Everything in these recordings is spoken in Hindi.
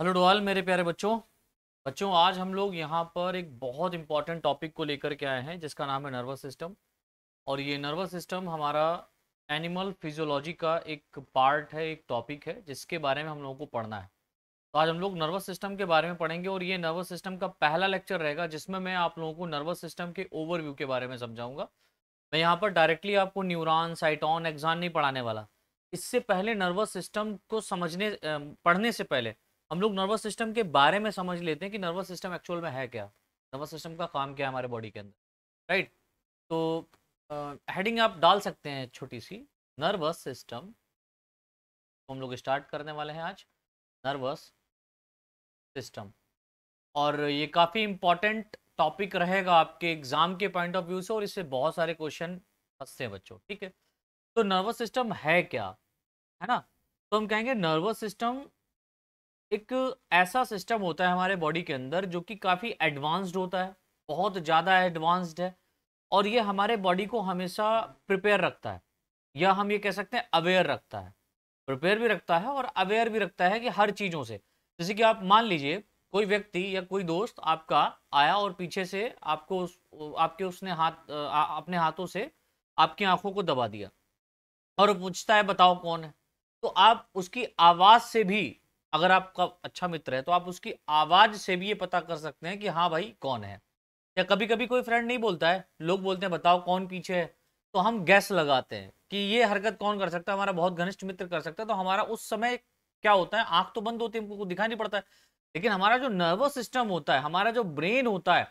हेलो डोवाल मेरे प्यारे बच्चों बच्चों आज हम लोग यहाँ पर एक बहुत इंपॉर्टेंट टॉपिक को लेकर के आए हैं जिसका नाम है नर्वस सिस्टम और ये नर्वस सिस्टम हमारा एनिमल फिजियोलॉजी का एक पार्ट है एक टॉपिक है जिसके बारे में हम लोगों को पढ़ना है तो आज हम लोग नर्वस सिस्टम के बारे में पढ़ेंगे और ये नर्वस सिस्टम का पहला लेक्चर रहेगा जिसमें मैं आप लोगों को नर्वस सिस्टम के ओवरव्यू के बारे में समझाऊंगा मैं यहाँ पर डायरेक्टली आपको न्यूरॉन साइटॉन एग्जान नहीं पढ़ाने वाला इससे पहले नर्वस सिस्टम को समझने पढ़ने से पहले हम लोग नर्वस सिस्टम के बारे में समझ लेते हैं कि नर्वस सिस्टम एक्चुअल में है क्या नर्वस सिस्टम का काम क्या है हमारे बॉडी के अंदर राइट तो हेडिंग आप डाल सकते हैं छोटी सी नर्वस सिस्टम तो हम लोग स्टार्ट करने वाले हैं आज नर्वस सिस्टम और ये काफ़ी इम्पॉर्टेंट टॉपिक रहेगा आपके एग्ज़ाम के पॉइंट ऑफ व्यू से और इससे बहुत सारे क्वेश्चन फंसते हैं बच्चों ठीक है तो नर्वस सिस्टम है क्या है ना तो हम कहेंगे नर्वस सिस्टम एक ऐसा सिस्टम होता है हमारे बॉडी के अंदर जो कि काफ़ी एडवांस्ड होता है बहुत ज़्यादा एडवांस्ड है और ये हमारे बॉडी को हमेशा प्रिपेयर रखता है या हम ये कह सकते हैं अवेयर रखता है प्रिपेयर भी रखता है और अवेयर भी रखता है कि हर चीज़ों से जैसे कि आप मान लीजिए कोई व्यक्ति या कोई दोस्त आपका आया और पीछे से आपको उस आपके उसने हाथ आ, अपने हाथों से आपकी आंखों को दबा दिया और पूछता है बताओ कौन है तो आप उसकी आवाज़ से भी अगर आपका अच्छा मित्र है तो आप उसकी आवाज़ से भी ये पता कर सकते हैं कि हाँ भाई कौन है या कभी कभी कोई फ्रेंड नहीं बोलता है लोग बोलते हैं बताओ कौन पीछे है तो हम गैस लगाते हैं कि ये हरकत कौन कर सकता है हमारा बहुत घनिष्ठ मित्र कर सकता है तो हमारा उस समय क्या होता है आंख तो बंद होती है हमको दिखाई नहीं पड़ता है लेकिन हमारा जो नर्वस सिस्टम होता है हमारा जो ब्रेन होता है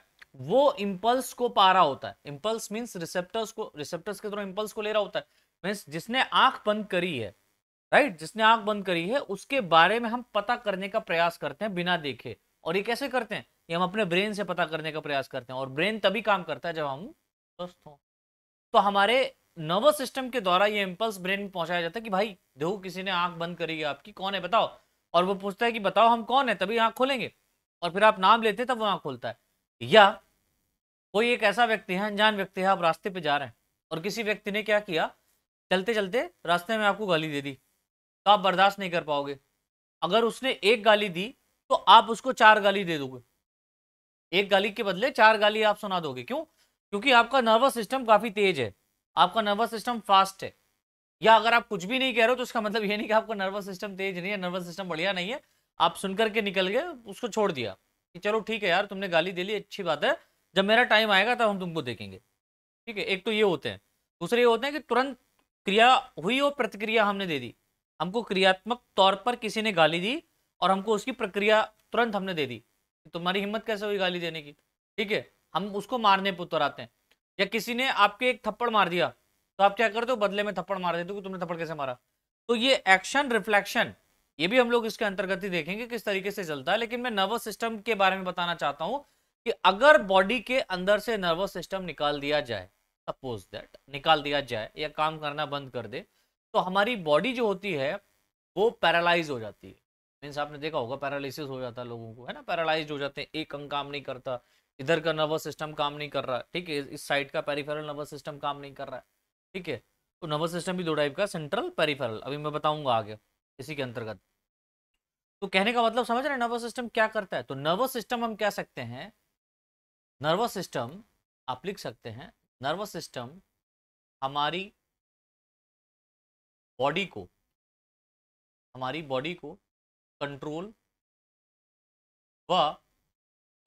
वो इम्पल्स को पा रहा होता है इम्पल्स मीन्स रिसेप्टर्स को रिसेप्टर्स के थ्रो इम्पल्स को ले रहा होता है मीन्स जिसने आंख बंद करी है राइट जिसने आंख बंद करी है उसके बारे में हम पता करने का प्रयास करते हैं बिना देखे और ये कैसे करते हैं ये हम अपने ब्रेन से पता करने का प्रयास करते हैं और ब्रेन तभी काम करता है जब हम स्वस्थ हों तो हमारे नर्वस सिस्टम के द्वारा ये इम्पल्स ब्रेन में पहुंचाया जाता है कि भाई देखो किसी ने आंख बंद करी है आपकी कौन है बताओ और वो पूछता है कि बताओ हम कौन है तभी आंख खोलेंगे और फिर आप नाम लेते तब वो आंख खोलता है या कोई एक ऐसा व्यक्ति है अनजान व्यक्ति है आप रास्ते पे जा रहे हैं और किसी व्यक्ति ने क्या किया चलते चलते रास्ते में आपको गाली दे दी तो आप बर्दाश्त नहीं कर पाओगे अगर उसने एक गाली दी तो आप उसको चार गाली दे दोगे एक गाली के बदले चार गाली आप सुना दोगे क्यों क्योंकि आपका नर्वस सिस्टम काफ़ी तेज है आपका नर्वस सिस्टम फास्ट है या अगर आप कुछ भी नहीं कह रहे हो तो उसका मतलब ये नहीं कि आपका नर्वस सिस्टम तेज नहीं है नर्वस सिस्टम बढ़िया नहीं है आप सुन करके निकल गए उसको छोड़ दिया कि चलो ठीक है यार तुमने गाली दे ली अच्छी बात है जब मेरा टाइम आएगा तब हम तुमको देखेंगे ठीक है एक तो ये होते हैं दूसरे ये होते हैं कि तुरंत क्रिया हुई और प्रतिक्रिया हमने दे दी हमको क्रियात्मक तौर पर किसी ने गाली दी और हमको उसकी प्रक्रिया तुरंत हमने दे दी तुम्हारी हिम्मत कैसे हुई गाली देने की ठीक है हम उसको मारने पर उतर आते हैं या किसी ने आपके एक थप्पड़ मार दिया तो आप क्या करते हो बदले में थप्पड़ मार देते हो कि तुमने थप्पड़ कैसे मारा तो ये एक्शन रिफ्लेक्शन ये भी हम लोग इसके अंतर्गत ही देखेंगे किस तरीके से चलता है लेकिन मैं नर्वस सिस्टम के बारे में बताना चाहता हूँ कि अगर बॉडी के अंदर से नर्वस सिस्टम निकाल दिया जाए सपोज दैट निकाल दिया जाए या काम करना बंद कर दे तो हमारी बॉडी जो होती है वो पैरालाइज हो जाती है मीन्स आपने देखा होगा पैरालिसिस हो जाता है लोगों को है ना पैरालाइज हो जाते हैं एक अंग काम नहीं करता इधर का नर्वस सिस्टम काम नहीं कर रहा ठीक है इस साइड का पेरीफेरल नर्वस सिस्टम काम नहीं कर रहा है ठीक है तो नर्वस सिस्टम भी दो टाइप का सेंट्रल पेरीफेरल अभी मैं बताऊंगा आगे इसी के अंतर्गत तो कहने का मतलब समझ रहे नर्वस सिस्टम क्या करता है तो नर्वस सिस्टम हम कह सकते हैं नर्वस सिस्टम आप लिख सकते हैं नर्वस सिस्टम हमारी बॉडी को हमारी बॉडी को कंट्रोल व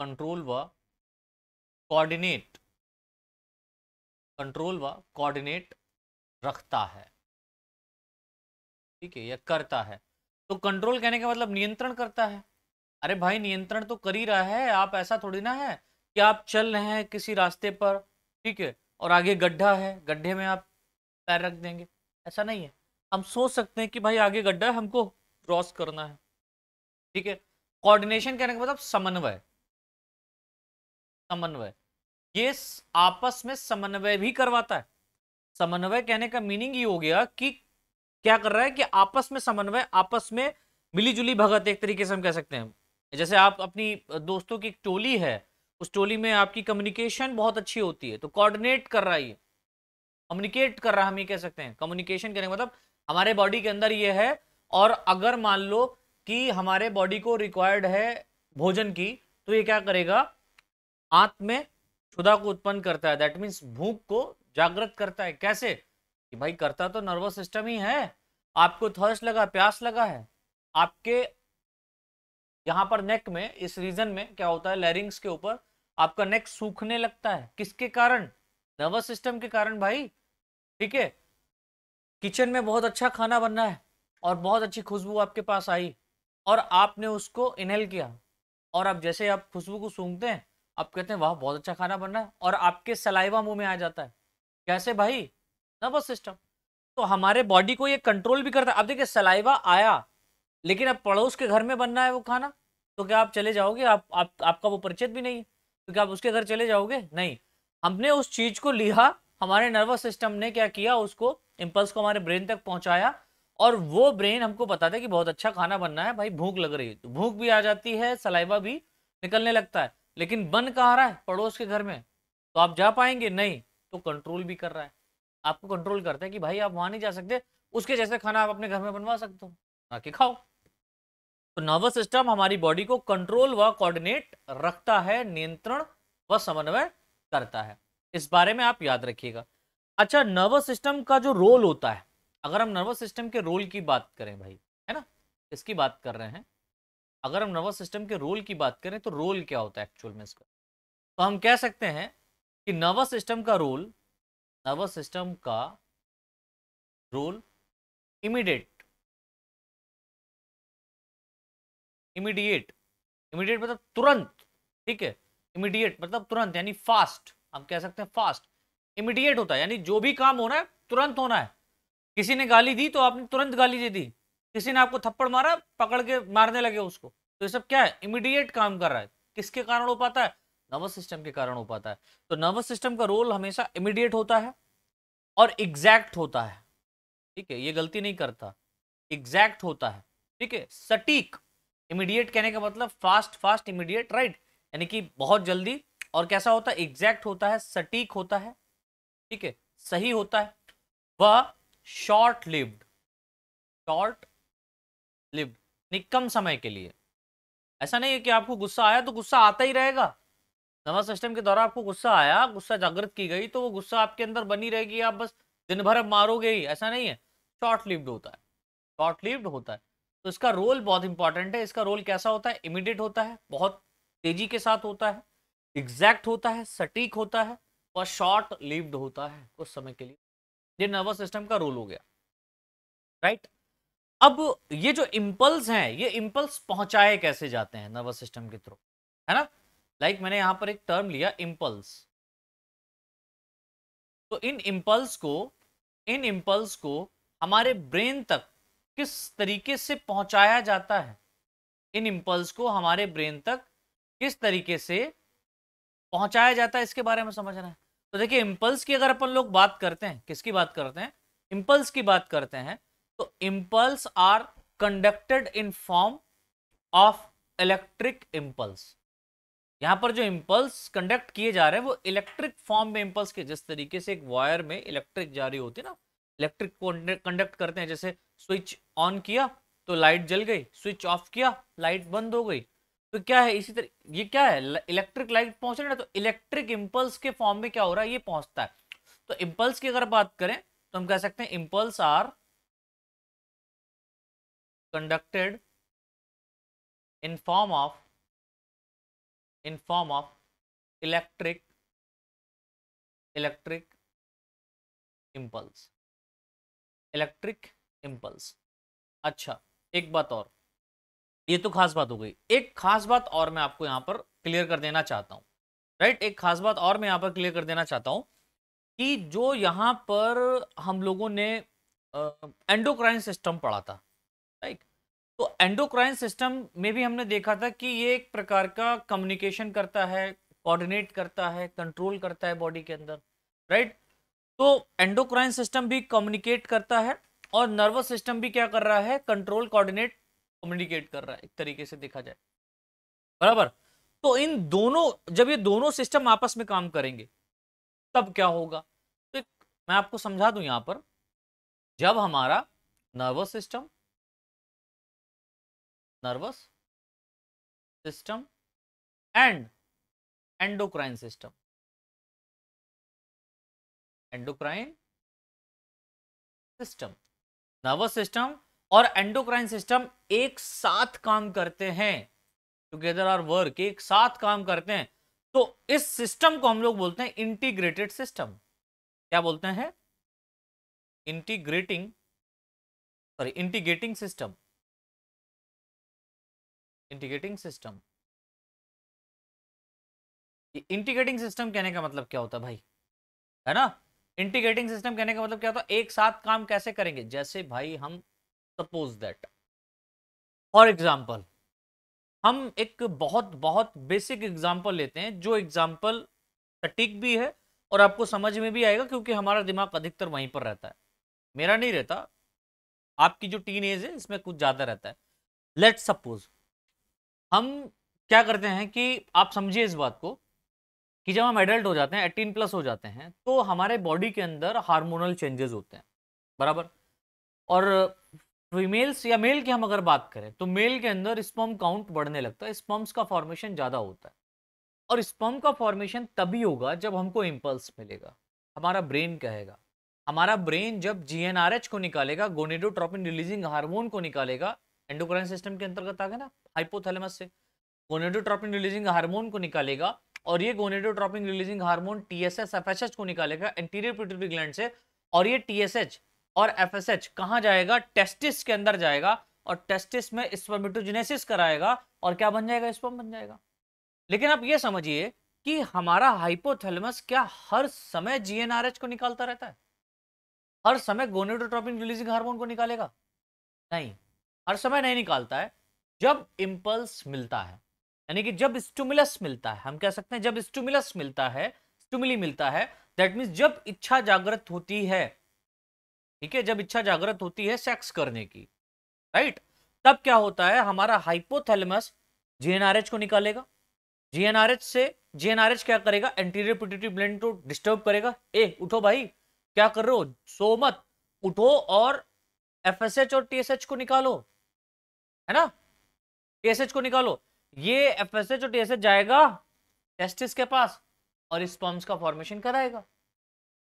कंट्रोल व कोऑर्डिनेट कंट्रोल व कोऑर्डिनेट रखता है ठीक है या करता है तो कंट्रोल कहने का मतलब नियंत्रण करता है अरे भाई नियंत्रण तो कर ही रहा है आप ऐसा थोड़ी ना है कि आप चल रहे हैं किसी रास्ते पर ठीक है और आगे गड्ढा है गड्ढे में आप पैर रख देंगे ऐसा नहीं है हम सोच सकते हैं कि भाई आगे गड्ढा है हमको क्रॉस करना है ठीक है कोऑर्डिनेशन कहने का मतलब समन्वय समन्वय ये आपस में समन्वय भी करवाता है समन्वय कहने का मीनिंग ये हो गया कि क्या कर रहा है कि आपस में समन्वय आपस में मिलीजुली भगत एक तरीके से हम कह सकते हैं जैसे आप अपनी दोस्तों की एक टोली है उस टोली में आपकी कम्युनिकेशन बहुत अच्छी होती है तो कोऑर्डिनेट कर रहा है ये कम्युनिकेट कर रहा है हम ये कह सकते हैं कम्युनिकेशन कहने का मतलब हमारे बॉडी के अंदर ये है और अगर मान लो कि हमारे बॉडी को रिक्वायर्ड है भोजन की तो ये क्या करेगा आंत में क्षुदा को उत्पन्न करता है दैट मीन्स भूख को जागृत करता है कैसे कि भाई करता तो नर्वस सिस्टम ही है आपको थर्स लगा प्यास लगा है आपके यहाँ पर नेक में इस रीजन में क्या होता है लैरिंग्स के ऊपर आपका नेक सूखने लगता है किसके कारण नर्वस सिस्टम के कारण भाई ठीक है किचन में बहुत अच्छा खाना बनना है और बहुत अच्छी खुशबू आपके पास आई और आपने उसको इनहेल किया और आप जैसे आप खुशबू को सूंघते हैं आप कहते हैं वाह बहुत अच्छा खाना बनना है और आपके सलाइवा मुंह में आ जाता है कैसे भाई नर्वस सिस्टम तो हमारे बॉडी को ये कंट्रोल भी करता है अब देखिए सलाइवा आया लेकिन अब पड़ोस के घर में बनना है वो खाना तो क्या आप चले जाओगे आप, आप आपका वो परिचित भी नहीं है तो क्या आप उसके घर चले जाओगे नहीं हमने उस चीज को लिया हमारे नर्वस सिस्टम ने क्या किया उसको इम्पल्स को हमारे ब्रेन तक पहुंचाया और वो ब्रेन हमको पता था कि बहुत अच्छा खाना बनना है भाई भूख लग रही है तो भूख भी आ जाती है सलाइवा भी निकलने लगता है लेकिन बन कहाँ रहा है पड़ोस के घर में तो आप जा पाएंगे नहीं तो कंट्रोल भी कर रहा है आपको कंट्रोल करता है कि भाई आप वहां नहीं जा सकते उसके जैसे खाना आप अपने घर में बनवा सकते हो आके खाओ तो नर्वस सिस्टम हमारी बॉडी को कंट्रोल व कोऑर्डिनेट रखता है नियंत्रण व समन्वय करता है इस बारे में आप याद रखिएगा अच्छा नर्वस सिस्टम का जो रोल होता है अगर हम नर्वस सिस्टम के रोल की बात करें भाई है ना इसकी बात कर रहे हैं अगर हम नर्वस सिस्टम के रोल की बात करें तो रोल क्या होता है एक्चुअल में इसका तो हम कह सकते हैं कि नर्वस सिस्टम का रोल नर्वस सिस्टम का रोल इमीडिएट इमीडिएट इमीडिएट मतलब तुरंत ठीक है इमीडिएट मतलब तुरंत यानी फास्ट हम कह सकते हैं फास्ट इमिडिएट होता है यानी जो भी काम होना है तुरंत होना है किसी ने गाली दी तो आपने तुरंत गाली दे दी किसी ने आपको थप्पड़ मारा पकड़ के मारने लगे उसको तो ये सब क्या है इमिडिएट काम कर रहा है किसके कारण हो पाता है नर्वस सिस्टम के कारण हो पाता है तो नर्वस सिस्टम का रोल हमेशा इमिडिएट होता है और एग्जैक्ट होता है ठीक है ये गलती नहीं करता एग्जैक्ट होता है ठीक है सटीक इमीडिएट कहने का मतलब फास्ट फास्ट इमीडिएट राइट यानी कि बहुत जल्दी और कैसा होता है एग्जैक्ट होता है सटीक होता है ठीक है सही होता है वह शॉर्ट लिव्ड शॉर्ट लिव्ड निकम समय के लिए ऐसा नहीं है कि आपको गुस्सा आया तो गुस्सा आता ही रहेगा नवा सिस्टम के द्वारा आपको गुस्सा आया गुस्सा जागृत की गई तो वो गुस्सा आपके अंदर बनी रहेगी आप बस दिन भर अब मारोगे ही ऐसा नहीं है शॉर्ट लिव्ड होता है शॉर्ट लिव्ड होता है तो इसका रोल बहुत इंपॉर्टेंट है इसका रोल कैसा होता है इमिडिएट होता है बहुत तेजी के साथ होता है एग्जैक्ट होता है सटीक होता है वह शॉर्ट लिव्ड होता है कुछ समय के लिए ये नर्वस सिस्टम का रोल हो गया राइट अब ये जो इम्पल्स हैं ये इम्पल्स पहुंचाए कैसे जाते हैं नर्वस सिस्टम के थ्रू है ना लाइक like मैंने यहां पर एक टर्म लिया इम्पल्स तो इन इम्पल्स को इन इम्पल्स को हमारे ब्रेन तक किस तरीके से पहुंचाया जाता है इन इम्पल्स को हमारे ब्रेन तक किस तरीके से पहुंचाया जाता है इसके बारे में समझना है तो देखिए इम्पल्स की अगर अपन लोग बात करते हैं किसकी बात करते हैं इम्पल्स की बात करते हैं तो impulse are conducted in form of electric impulse यहाँ पर जो इम्पल्स कंडक्ट किए जा रहे हैं वो इलेक्ट्रिक फॉर्म में इम्पल्स के जिस तरीके से एक वायर में इलेक्ट्रिक जारी होती है ना इलेक्ट्रिक कंडक्ट करते हैं जैसे स्विच ऑन किया तो लाइट जल गई स्विच ऑफ किया लाइट बंद हो गई तो क्या है इसी तरह ये क्या है इलेक्ट्रिक लाइट पहुंच रही है ना तो इलेक्ट्रिक इम्पल्स के फॉर्म में क्या हो रहा है ये पहुंचता है तो इम्पल्स की अगर बात करें तो हम कह सकते हैं impulse are conducted in form of in form of electric electric impulse electric impulse अच्छा एक बात और ये तो खास बात हो गई एक खास बात और मैं आपको यहाँ पर क्लियर कर देना चाहता हूँ राइट एक खास बात और मैं यहाँ पर क्लियर कर देना चाहता हूँ कि जो यहाँ पर हम लोगों ने एंडोक्राइन सिस्टम पढ़ा था राइट तो एंडोक्राइन सिस्टम में भी हमने देखा था कि ये एक प्रकार का कम्युनिकेशन करता है कोऑर्डिनेट करता है कंट्रोल करता है बॉडी के अंदर राइट तो एंडोक्राइन सिस्टम भी कम्युनिकेट करता है और नर्वस सिस्टम भी क्या कर रहा है कंट्रोल कोऑर्डिनेट कम्युनिकेट कर रहा है एक तरीके से देखा जाए बराबर तो इन दोनों जब ये दोनों सिस्टम आपस में काम करेंगे तब क्या होगा तो मैं आपको समझा दूं यहां पर जब हमारा nervous system nervous system and endocrine system endocrine system nervous system और एंडोक्राइन सिस्टम एक साथ काम करते हैं टुगेदर और वर्क एक साथ काम करते हैं तो इस सिस्टम को हम लोग बोलते हैं इंटीग्रेटेड सिस्टम क्या बोलते हैं integrating sorry integrating system integrating system integrating system कहने का मतलब क्या होता है भाई है ना इंटीग्रेटिंग सिस्टम कहने का मतलब क्या होता है एक साथ काम कैसे करेंगे जैसे भाई हम सपोज दैट फॉर एग्जाम्पल हम एक बहुत बहुत बेसिक एग्जाम्पल लेते हैं जो एग्जाम्पल सटीक भी है और आपको समझ में भी आएगा क्योंकि हमारा दिमाग अधिकतर वहीं पर रहता है मेरा नहीं रहता आपकी जो टीन एज है इसमें कुछ ज़्यादा रहता है लेट सपोज हम क्या करते हैं कि आप समझिए इस बात को कि जब हम एडल्ट हो जाते हैं एटीन प्लस हो जाते हैं तो हमारे बॉडी के अंदर हार्मोनल चेंजेस होते हैं बराबर और फीमेल्स तो या मेल की हम अगर बात करें तो मेल के अंदर स्पम काउंट बढ़ने लगता है स्पम्स का फॉर्मेशन ज़्यादा होता है और स्पम का फॉर्मेशन तभी होगा जब हमको इम्पल्स मिलेगा हमारा ब्रेन कहेगा हमारा ब्रेन जब जी को निकालेगा गोनेडोट्रोपिन रिलीजिंग हार्मोन को निकालेगा एंडोक्राइन सिस्टम के अंतर्गत आ गया ना हाइपोथैलेमस से गोनेडोट्रोपिन रिलीजिंग हार्मोन को निकालेगा और ये gonadotropin releasing hormone TSH FSH को निकालेगा एंटीरियर पिट्यूटरी ग्लैंड से और ये टीएसएच और एफ एस एच कहाँ जाएगा टेस्टिस के अंदर जाएगा और टेस्टिस में स्पर्मिटोजेनेसिस कराएगा और क्या बन जाएगा स्पर्म बन जाएगा लेकिन आप ये समझिए कि हमारा हाइपोथैलेमस क्या हर समय जीएनआरएच को निकालता रहता है हर समय गोनेडोट्रोपिन रिलीजिंग हार्मोन को निकालेगा नहीं हर समय नहीं निकालता है जब इम्पल्स मिलता है यानी कि जब स्टूमुलस मिलता है हम कह सकते हैं जब स्टूमुलस मिलता है स्टूमुली मिलता है दैट मीन्स जब इच्छा जागृत होती है ठीक है जब इच्छा जागृत होती है सेक्स करने की राइट तब क्या होता है हमारा हाइपोथेलमस जीएनआरएच को निकालेगा जीएनआरएच से जीएनआरएच क्या करेगा एंटीरियर पिट्यूटरी ब्लेंड को डिस्टर्ब करेगा ए उठो भाई क्या कर रहे हो सो मत उठो और एफएसएच और टीएसएच को निकालो है ना टीएसएच को निकालो ये एफएसएच और टीएसएच जाएगा टेस्टिस के पास और इस का फॉर्मेशन कराएगा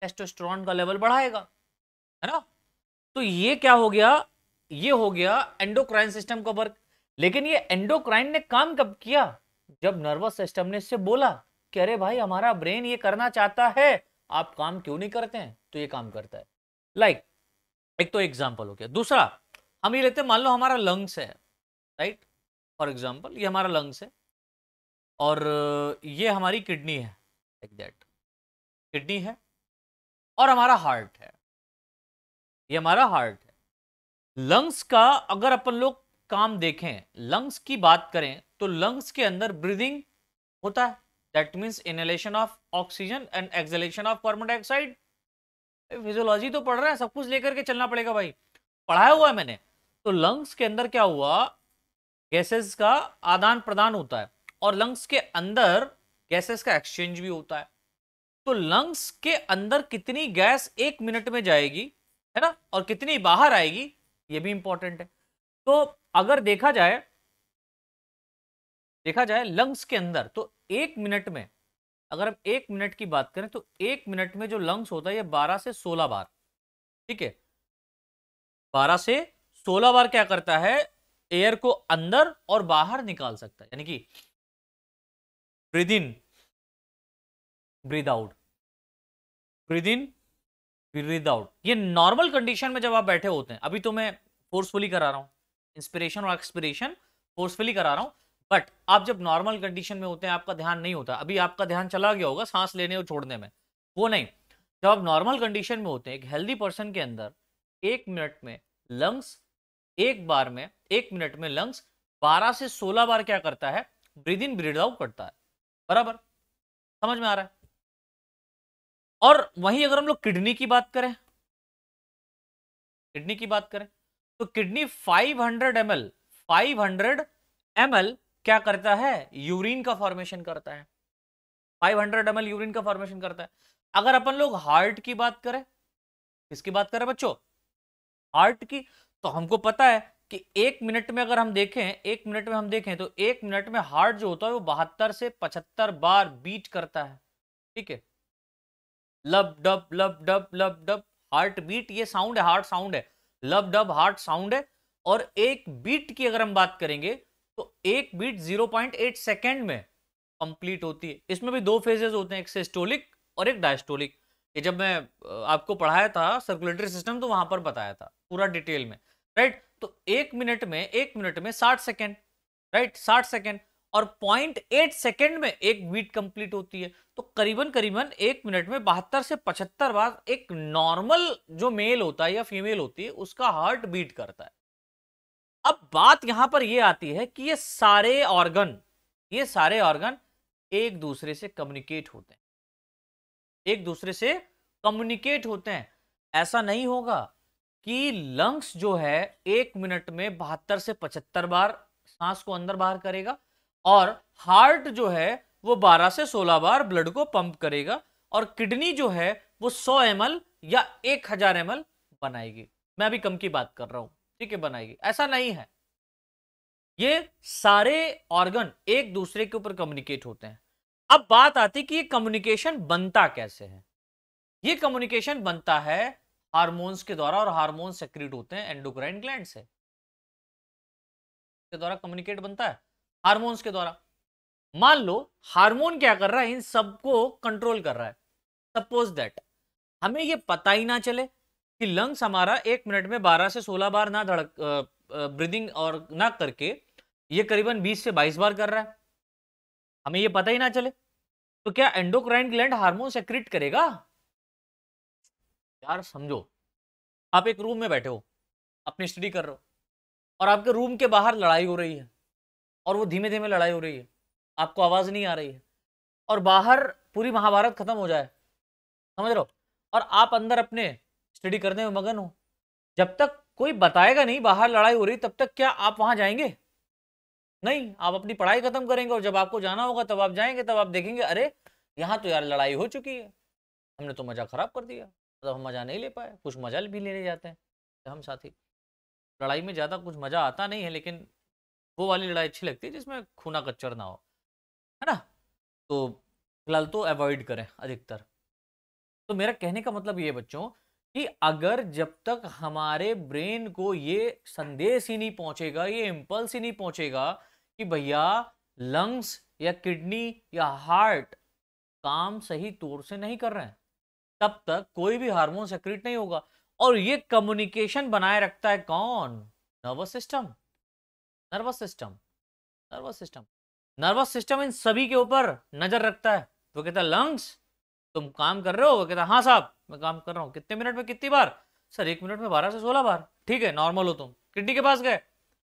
टेस्टोस्टेरॉन का लेवल बढ़ाएगा है ना तो ये क्या हो गया ये हो गया एंडोक्राइन सिस्टम का वर्क लेकिन ये एंडोक्राइन ने काम कब किया जब नर्वस सिस्टम ने इससे बोला कि अरे भाई हमारा ब्रेन ये करना चाहता है आप काम क्यों नहीं करते हैं तो ये काम करता है लाइक like, एक तो एग्जाम्पल हो गया दूसरा हम ये लेते हैं मान लो हमारा लंग्स है राइट फॉर एग्जाम्पल ये हमारा लंग्स है और ये हमारी किडनी है लाइक दैट किडनी है और हमारा हार्ट है ये हमारा हार्ट है लंग्स का अगर अपन लोग काम देखें लंग्स की बात करें तो लंग्स के अंदर ब्रीदिंग होता है that means inhalation of oxygen and exhalation of carbon dioxide physiology तो पढ़ रहा है सब कुछ लेकर के चलना पड़ेगा भाई पढ़ाया हुआ है मैंने तो लंग्स के अंदर क्या हुआ गैसेस का आदान प्रदान होता है और लंग्स के अंदर गैसेस का एक्सचेंज भी होता है तो लंग्स के अंदर कितनी गैस एक मिनट में जाएगी है ना और कितनी बाहर आएगी ये भी इंपॉर्टेंट है तो अगर देखा जाए देखा जाए लंग्स के अंदर तो एक मिनट में अगर हम एक मिनट की बात करें तो एक मिनट में जो लंग्स होता है ये बारह से सोलह बार ठीक है बारह से सोलह बार क्या करता है एयर को अंदर और बाहर निकाल सकता है यानी कि breathing in out breathing in without ये नॉर्मल कंडीशन में जब आप बैठे होते हैं अभी तो मैं फोर्सफुली करा रहा हूँ इंस्पिरेशन और एक्सपिरेशन फोर्सफुली करा रहा हूँ बट आप जब नॉर्मल कंडीशन में होते हैं आपका ध्यान नहीं होता अभी आपका ध्यान चला गया होगा सांस लेने और छोड़ने में वो नहीं जब आप नॉर्मल कंडीशन में होते हैं एक हेल्दी पर्सन के अंदर एक मिनट में लंग्स एक बार में एक मिनट में लंग्स 12 से 16 बार क्या करता है ब्रीद इन ब्रीद आउट करता है बराबर समझ में आ रहा है और वहीं अगर हम लोग किडनी की बात करें किडनी की बात करें तो kidney 500 hundred M L five क्या करता है यूरिन का फॉर्मेशन करता है 500 हंड्रेड एम यूरिन का फॉर्मेशन करता है अगर अपन लोग हार्ट की बात करें किसकी बात करें बच्चों हार्ट की तो हमको पता है कि एक मिनट में अगर हम देखें एक मिनट में हम देखें तो एक मिनट में हार्ट जो होता है वो बहत्तर से पचहत्तर बार बीट करता है ठीक है lub dub lub dub lub dub heart beat ये साउंड है हार्ट साउंड है लब डब हार्ट साउंड है और एक बीट की अगर हम बात करेंगे तो एक बीट 0.8 सेकेंड में कंप्लीट होती है इसमें भी दो फेजेज होते हैं एक सिस्टोलिक और एक डायस्टोलिक ये जब मैं आपको पढ़ाया था सर्कुलेटरी सिस्टम तो वहां पर बताया था पूरा डिटेल में राइट तो एक मिनट में एक मिनट में साठ सेकेंड राइट साठ सेकेंड और पॉइंट एट सेकेंड में एक बीट कंप्लीट होती है तो करीबन करीबन एक मिनट में बहत्तर से पचहत्तर बार एक नॉर्मल जो मेल होता है या फीमेल होती है उसका हार्ट बीट करता है अब बात यहां पर यह आती है कि ये सारे ऑर्गन ये सारे ऑर्गन एक दूसरे से कम्युनिकेट होते हैं एक दूसरे से कम्युनिकेट होते हैं ऐसा नहीं होगा कि लंग्स जो है एक मिनट में बहत्तर से पचहत्तर बार सांस को अंदर बाहर करेगा और हार्ट जो है वो 12 से 16 बार ब्लड को पंप करेगा और किडनी जो है वो 100 एम या 1000 हजार एम बनाएगी मैं अभी कम की बात कर रहा हूं ठीक है बनाएगी ऐसा नहीं है ये सारे ऑर्गन एक दूसरे के ऊपर कम्युनिकेट होते हैं अब बात आती कि ये कम्युनिकेशन बनता कैसे है ये कम्युनिकेशन बनता है हार्मोन्स के द्वारा और हार्मोन सेक्रेट होते हैं एंडोक्राइन ग्लैंड से के द्वारा कम्युनिकेट बनता है हार्मोन्स के द्वारा मान लो हार्मोन क्या कर रहा है इन सबको कंट्रोल कर रहा है सपोज दैट हमें ये पता ही ना चले कि लंग्स हमारा एक मिनट में 12 से 16 बार ना धड़क ब्रीदिंग और ना करके ये करीबन 20 से 22 बार कर रहा है हमें ये पता ही ना चले तो क्या एंडोक्राइन ग्लैंड हार्मोन सेक्रेट करेगा यार समझो आप एक रूम में बैठे हो अपनी स्टडी कर रहे हो और आपके रूम के बाहर लड़ाई हो रही है और वो धीमे धीमे लड़ाई हो रही है आपको आवाज़ नहीं आ रही है और बाहर पूरी महाभारत खत्म हो जाए समझ रहे हो और आप अंदर अपने स्टडी करने में मगन हो जब तक कोई बताएगा नहीं बाहर लड़ाई हो रही तब तक क्या आप वहाँ जाएंगे नहीं आप अपनी पढ़ाई खत्म करेंगे और जब आपको जाना होगा तब आप जाएंगे तब आप देखेंगे अरे यहाँ तो यार लड़ाई हो चुकी है हमने तो मज़ा ख़राब कर दिया मतलब हम मज़ा नहीं ले पाए कुछ मज़ा भी लेने जाते हैं हम साथी लड़ाई में ज़्यादा कुछ मज़ा आता नहीं है लेकिन वो वाली लड़ाई अच्छी लगती है जिसमें खूना कच्चर ना हो है ना तो फिलहाल तो अवॉइड करें अधिकतर तो मेरा कहने का मतलब ये बच्चों कि अगर जब तक हमारे ब्रेन को ये संदेश ही नहीं पहुंचेगा ये इम्पल्स ही नहीं पहुंचेगा कि भैया लंग्स या किडनी या हार्ट काम सही तौर से नहीं कर रहे हैं तब तक कोई भी हार्मोन सेक्रेट नहीं होगा और ये कम्युनिकेशन बनाए रखता है कौन nervous system nervous system nervous system nervous system इन सभी के ऊपर नजर रखता है वो कहता है लंग्स तुम काम कर रहे हो वो कहता हाँ साहब मैं काम कर रहा हूँ कितने मिनट में कितनी बार सर एक मिनट में बारह से सोलह बार ठीक है नॉर्मल हो तुम किडनी के पास गए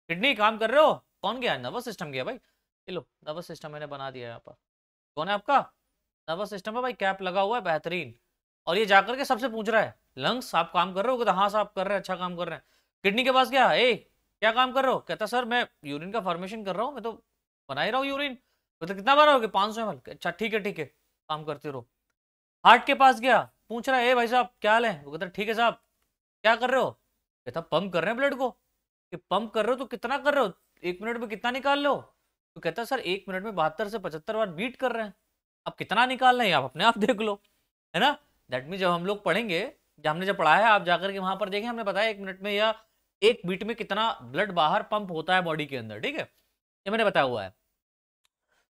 किडनी काम कर रहे हो कौन गया नर्वस सिस्टम गया भाई चलो लो नर्वस सिस्टम मैंने बना दिया यहाँ पर कौन है आपका नर्वस सिस्टम है भाई कैप लगा हुआ है बेहतरीन और ये जाकर के सबसे पूछ रहा है लंग्स आप काम कर रहे हो कहता हाँ साहब कर रहे हैं अच्छा काम कर रहे हैं किडनी के पास गया ए क्या काम कर रहे हो कहता सर मैं यूरिन का फॉर्मेशन कर रहा हूँ मैं तो बना ही रहा हूँ यूरिन मतलब तो कितना बनाओगे पाँच सौ एम अच्छा ठीक है ठीक है काम करते रहो हार्ट के पास गया पूछ रहा है ए भाई साहब क्या हाल है वो कहता ठीक है साहब क्या कर रहे हो कहता पंप कर रहे हैं ब्लड को कि पंप कर रहे हो तो कितना कर रहे हो एक मिनट में कितना निकाल लो तो कहता सर एक मिनट में बहत्तर से पचहत्तर बार बीट कर रहे हैं अब कितना निकाल रहे हैं आप अपने आप देख लो है ना दैट मीन जब हम लोग पढ़ेंगे जब हमने जब पढ़ाया है आप जाकर के वहां पर देखें हमने बताया एक मिनट में या एक बीट में कितना ब्लड बाहर पंप होता है बॉडी के अंदर ठीक है ये मैंने बताया हुआ है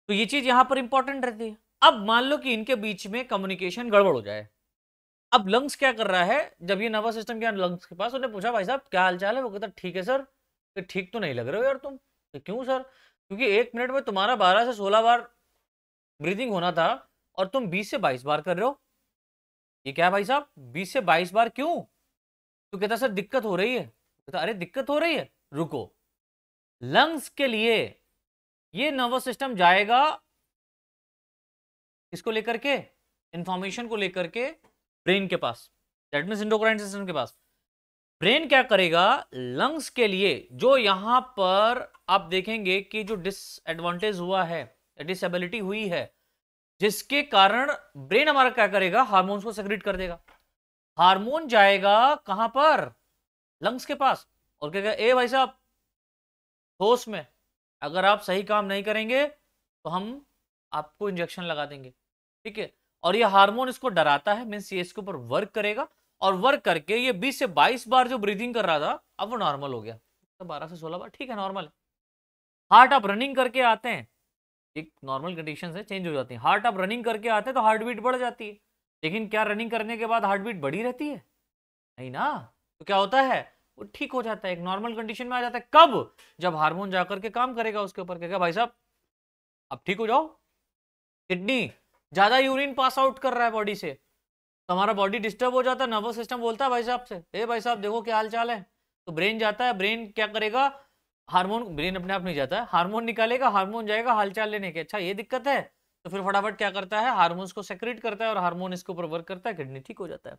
तो ये चीज यहां पर इंपॉर्टेंट रहती है अब मान लो कि इनके बीच में कम्युनिकेशन गड़बड़ हो जाए अब लंग्स क्या कर रहा है जब ये नर्वस सिस्टम के लंग्स के पास उन्हें पूछा भाई साहब क्या हालचाल है वो कहता ठीक है सर ठीक तो नहीं लग रहे हो यार तुम तो क्यों सर क्योंकि एक मिनट में तुम्हारा बारह से सोलह बार ब्रीदिंग होना था और तुम बीस से बाईस बार कर रहे हो ये क्या भाई साहब बीस से बाईस बार क्यों तो कहता सर दिक्कत हो रही है तो अरे दिक्कत हो रही है रुको लंग्स के लिए ये नर्वस सिस्टम जाएगा इसको लेकर के इंफॉर्मेशन को लेकर के ब्रेन के पास दैट मीन इंडोक्राइन सिस्टम के पास ब्रेन क्या करेगा लंग्स के लिए जो यहां पर आप देखेंगे कि जो डिसएडवांटेज हुआ है डिसेबिलिटी हुई है जिसके कारण ब्रेन हमारा क्या करेगा हार्मोन्स को सेक्रेट कर देगा हार्मोन जाएगा कहां पर लंग्स के पास और क्या कहेगा ए भाई साहब होश में अगर आप सही काम नहीं करेंगे तो हम आपको इंजेक्शन लगा देंगे ठीक है और ये हार्मोन इसको डराता है मीन्स ये इसके ऊपर वर्क करेगा और वर्क करके ये 20 से 22 बार जो ब्रीदिंग कर रहा था अब वो नॉर्मल हो गया तो 12 से 16 बार ठीक है नॉर्मल है हार्ट आप रनिंग करके आते हैं एक नॉर्मल कंडीशन है चेंज हो जाती है हार्ट आप रनिंग करके आते हैं तो हार्ट बीट बढ़ जाती है लेकिन क्या रनिंग करने के बाद हार्ट बीट बढ़ी रहती है नहीं ना तो क्या होता है वो ठीक हो जाता है एक नॉर्मल कंडीशन में आ जाता है कब जब हार्मोन जाकर के काम करेगा उसके ऊपर कहेगा भाई साहब अब ठीक हो जाओ किडनी ज्यादा यूरिन पास आउट कर रहा है बॉडी से तो हमारा बॉडी डिस्टर्ब हो जाता है नर्वस सिस्टम बोलता है भाई साहब से ए भाई साहब देखो क्या हाल चाल है तो ब्रेन जाता है ब्रेन क्या करेगा हार्मोन ब्रेन अपने आप नहीं जाता है हार्मोन निकालेगा हार्मोन जाएगा हालचाल लेने के अच्छा ये दिक्कत है तो फिर फटाफट क्या करता है हार्मोन्स को सेक्रेट करता है और हार्मोन इसके ऊपर वर्क करता है किडनी ठीक हो जाता है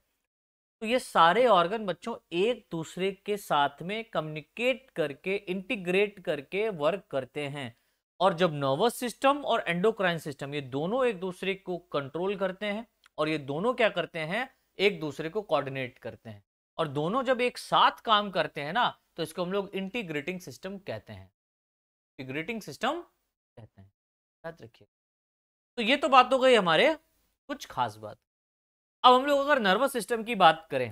तो ये सारे ऑर्गन बच्चों एक दूसरे के साथ में कम्युनिकेट करके इंटीग्रेट करके वर्क करते हैं और जब नर्वस सिस्टम और एंडोक्राइन सिस्टम ये दोनों एक दूसरे को कंट्रोल करते हैं और ये दोनों क्या करते हैं एक दूसरे को कोऑर्डिनेट करते हैं और दोनों जब एक साथ काम करते हैं ना तो इसको हम लोग इंटीग्रेटिंग सिस्टम कहते हैं इंटीग्रेटिंग सिस्टम कहते हैं याद रखिए तो ये तो बात हो गई हमारे कुछ खास बात अब हम लोग अगर नर्वस सिस्टम की बात करें